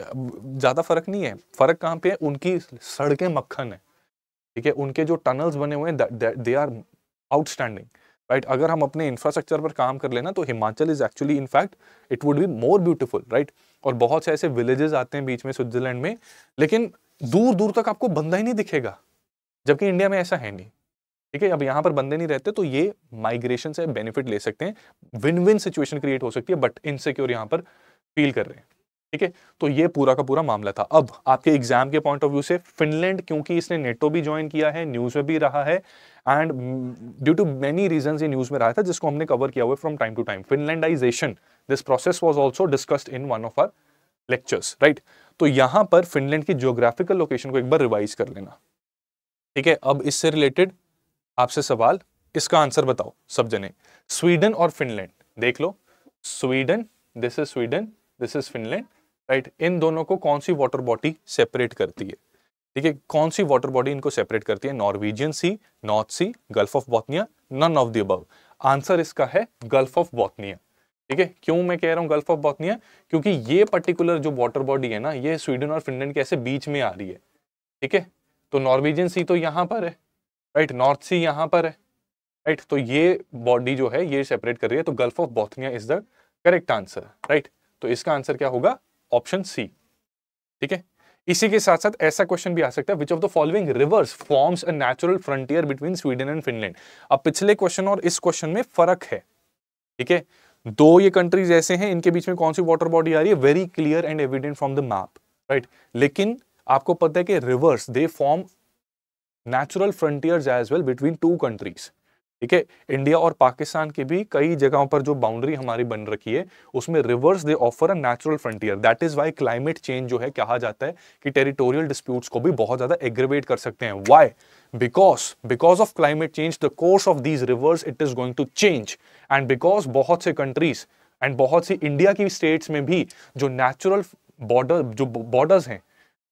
ज़्यादा फर्क नहीं है फर्क कहाँ पे है उनकी सड़कें मक्खन है ठीक है उनके जो टनल्स बने हुए हैं दे आर आउटस्टैंडिंग राइट अगर हम अपने इंफ्रास्ट्रक्चर पर काम कर लेना तो Himachal is actually in fact it would be more beautiful right और बहुत से ऐसे विलेजेस आते हैं बीच में स्विट्जरलैंड में लेकिन दूर दूर तक आपको बंदा ही नहीं दिखेगा जबकि इंडिया में ऐसा है नहीं ठीक है अब यहाँ पर बंदे नहीं रहते तो ये माइग्रेशन से बेनिफिट ले सकते हैं विन विन सिचुएशन क्रिएट हो सकती है बट इनसिक्योर यहाँ पर फील कर रहे हैं ठीक है तो ये पूरा का पूरा मामला था अब आपके एग्जाम के पॉइंट ऑफ व्यू से फिनलैंड क्योंकि इसने नेटो भी ज्वाइन किया है न्यूज में भी रहा है and due to many reason ये न्यूज में रहा था जिसको हमने कवर किया हुआ from time to time Finlandization this process was also discussed in one of our lectures right तो यहां पर फिनलैंड की जियोग्राफिकल लोकेशन को एक बार रिवाइज कर लेना ठीक है अब इससे रिलेटेड आपसे सवाल इसका आंसर बताओ सब जने स्वीडन और फिनलैंड देख लो Sweden this is Sweden this is Finland right इन दोनों को कौन सी वाटर बॉडी सेपरेट करती है ठीक है कौन सी वाटर बॉडी इनको सेपरेट करती है Norwegian Sea North Sea Gulf of Bothnia none of the answer इसका है गल्फ ऑफ बॉथनिया ठीक है क्यों मैं कह रहा हूँ गल्फ ऑफ बॉथनिया क्योंकि ये पर्टिकुलर जो वाटर बॉडी है ना ये स्वीडन और फिनलैंड के ऐसे बीच में आ रही है ठीक है तो नॉर्वेजियन सी तो यहाँ पर है राइट नॉर्थ सी यहाँ पर है राइट तो ये बॉडी जो है ये सेपरेट कर रही है तो Gulf of Bothnia is the correct answer right तो इसका आंसर क्या होगा ऑप्शन सी ठीक है इसी के साथ साथ ऐसा क्वेश्चन भी आ सकता है which of the following rivers forms a natural frontier between Sweden and Finland अब पिछले क्वेश्चन और इस क्वेश्चन में फर्क है ठीक है दो ये कंट्रीज ऐसे हैं इनके बीच में कौन सी वाटर बॉडी आ रही है very clear and evident from the map right लेकिन आपको पता है कि rivers they form natural frontiers as well between two countries ठीक है इंडिया और पाकिस्तान के भी कई जगहों पर जो बाउंड्री हमारी बन रखी है उसमें rivers they offer a natural frontier that is why climate change जो है कहा जाता है कि टेरिटोरियल डिस्प्यूट्स को भी बहुत ज्यादा एग्रेवेट कर सकते हैं why because because of climate change the course of these rivers it is going to change and because बहुत से कंट्रीज एंड बहुत सी इंडिया की स्टेट्स में भी जो नेचुरल बॉर्डर जो बॉर्डर्स हैं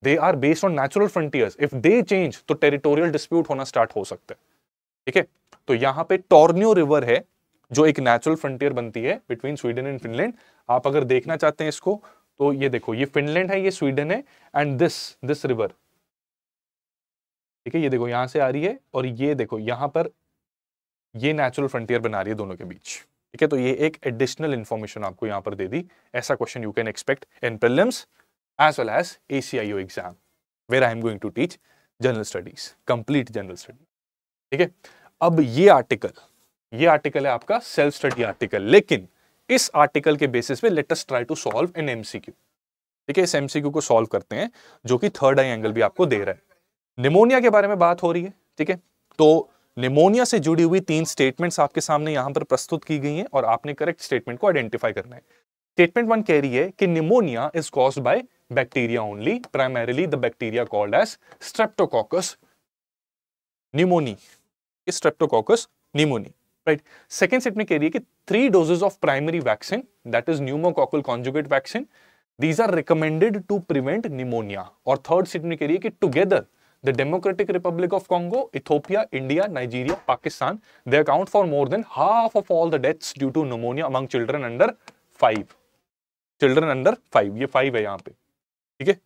they are based on natural frontiers if they change तो टेरिटोरियल डिस्प्यूट होना स्टार्ट हो सकता है ठीक है तो यहाँ पे टोर्नियो रिवर है जो एक नेचुरल फ्रंटियर बनती है बिटवीन स्वीडन एंड फिनलैंड आप अगर देखना चाहते हैं इसको तो ये देखो ये फिनलैंड है ये स्वीडन है एंड दिस दिस रिवर ठीक है ये देखो यहां से आ रही है और ये देखो यहां पर ये नेचुरल फ्रंटियर बना रही है दोनों के बीच ठीक है तो ये एक एडिशनल इन्फॉर्मेशन आपको यहां पर दे दी ऐसा question you can expect in prelims as well as ACIO exam where I am going to teach general studies complete general studies ठीक है अब ये आर्टिकल ये आर्टिकल है आपका सेल्फ स्टडी आर्टिकल लेकिन इस आर्टिकल के बेसिस पे latest try to solve an MCQ ठीक है इस एमसीक्यू को सॉल्व करते हैं जो कि थर्ड आई एंगल भी आपको दे रहा है निमोनिया के बारे में बात हो रही है ठीक है तो निमोनिया से जुड़ी हुई तीन स्टेटमेंट्स आपके सामने यहां पर प्रस्तुत की गई हैं और आपने करेक्ट स्टेटमेंट को आइडेंटिफाई करना है स्टेटमेंट वन कह रही है कि pneumonia is cause by bacteria only primarily the bacteria called as Streptococcus pneumoniae is Streptococcus pneumoniae right? Second set में कह रही है कि three doses of primary vaccine, that is pneumococcal conjugate vaccine, these are recommended to prevent pneumonia. और third set में कह रही है कि together the Democratic Republic of Congo, Ethiopia, India, Nigeria, Pakistan, they account for more than half of all the deaths due to pneumonia among children under five. Children under five, ये five है यहाँ पे, ठीक है?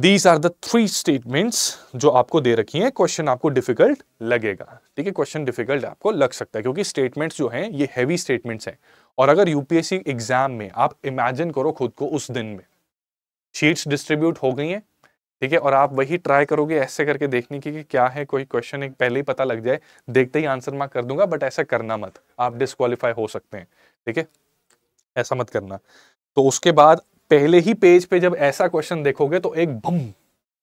These are the three statements जो आपको दे रखी हैं क्वेश्चन आपको डिफिकल्ट लगेगा ठीक है क्वेश्चन डिफिकल्ट आपको लग सकता है क्योंकि स्टेटमेंट्स जो हैं ये हैवी स्टेटमेंट्स हैं और अगर यूपीएससी एग्जाम में आप इमेजिन करो खुद को उस दिन में शीट्स डिस्ट्रीब्यूट हो गई हैं ठीक है और आप वही ट्राई करोगे ऐसे करके देखने की कि क्या है कोई क्वेश्चन एक पहले ही पता लग जाए देखते ही आंसर मार्क कर दूंगा बट ऐसा करना मत आप डिस्कालीफाई हो सकते हैं ठीक है ऐसा मत करना तो उसके बाद पहले ही पेज पे जब ऐसा क्वेश्चन देखोगे तो एक बम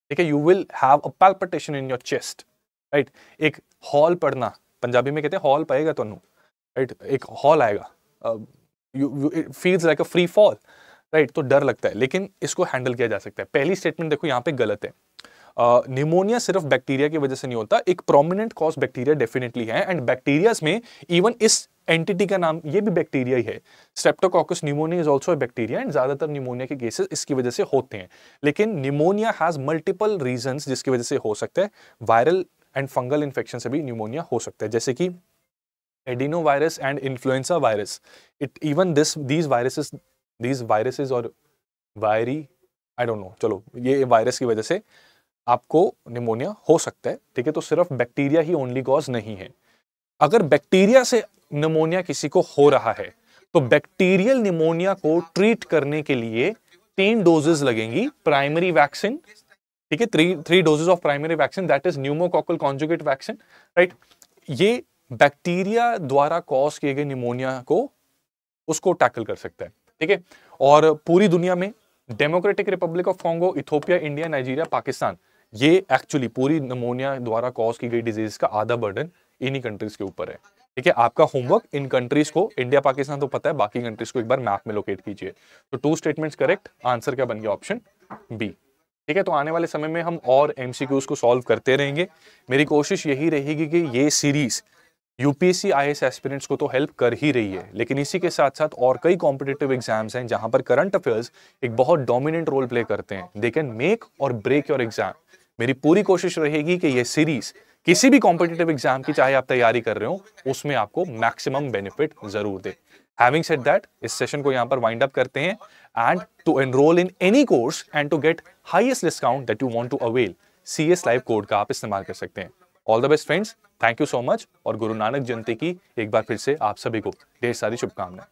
ठीक है you will have a palpitation in your chest right एक हॉल पढ़ना पंजाबी में कहते हैं हॉल पाएगा तो राइट एक हॉल आएगा feels like a free fall right तो डर लगता है लेकिन इसको हैंडल किया जा सकता है पहली स्टेटमेंट देखो यहाँ पे गलत है निमोनिया uh, सिर्फ बैक्टीरिया की वजह से नहीं होता एक प्रोमिनेंट कॉज बैक्टीरिया डेफिनेटली है एंड बैक्टीरियाज में इवन इस एंटिटी का नाम ये भी बैक्टीरिया ही है Streptococcus pneumonia is also bacteria and ज्यादातर निमोनिया के केसेस इसकी वजह से होते हैं लेकिन निमोनिया हैज मल्टीपल रीजन जिसकी वजह से हो सकता है वायरल एंड फंगल इन्फेक्शन से भी निमोनिया हो सकता है जैसे कि adeno virus and influenza virus it even this these viruses these viruses और वायरी आई डोंट नो चलो ये वायरस की वजह से आपको निमोनिया हो सकता है ठीक है तो सिर्फ बैक्टीरिया ही ओनली कॉज नहीं है अगर बैक्टीरिया से निमोनिया किसी को हो रहा है तो बैक्टीरियल निमोनिया को ट्रीट करने के लिए तीन डोजेज लगेंगी प्राइमरी वैक्सीन ठीक है three three doses of primary vaccine that is pneumococcal conjugate vaccine right ये बैक्टीरिया द्वारा कॉज किए गए निमोनिया को उसको टैकल कर सकता है ठीक है और पूरी दुनिया में Democratic Republic of Congo Ethiopia India Nigeria Pakistan ये एक्चुअली पूरी निमोनिया द्वारा कॉज की गई डिजीज का आधा बर्डन इन्हीं कंट्रीज के ऊपर है ठीक है आपका होमवर्क इन कंट्रीज को इंडिया पाकिस्तान तो पता है बाकी कंट्रीज को एक बार मैप में लोकेट कीजिए तो टू स्टेटमेंट्स करेक्ट आंसर क्या बन गया ऑप्शन बी ठीक है तो आने वाले समय में हम और एमसीक्यूज को सॉल्व करते रहेंगे मेरी कोशिश यही रहेगी कि ये series UPSC I S aspirants को तो हेल्प कर ही रही है लेकिन इसी के साथ साथ और कई कॉम्पिटेटिव एग्जाम्स हैं जहां पर करंट अफेयर्स एक बहुत डोमिनेंट रोल प्ले करते हैं they can make or break your exam मेरी पूरी कोशिश रहेगी कि ये सीरीज किसी भी कॉम्पिटेटिव एग्जाम की चाहे आप तैयारी कर रहे हो उसमें आपको मैक्सिमम बेनिफिट जरूर दे हैविंग सेट दैट इस सेशन को यहाँ पर वाइंड अप करते हैं and to enrol in any course and to get highest discount that you want to avail C S live code का आप इस्तेमाल कर सकते हैं all the best friends thank you so much और गुरु नानक जयंती की एक बार फिर से आप सभी को ढेर सारी शुभकामनाएं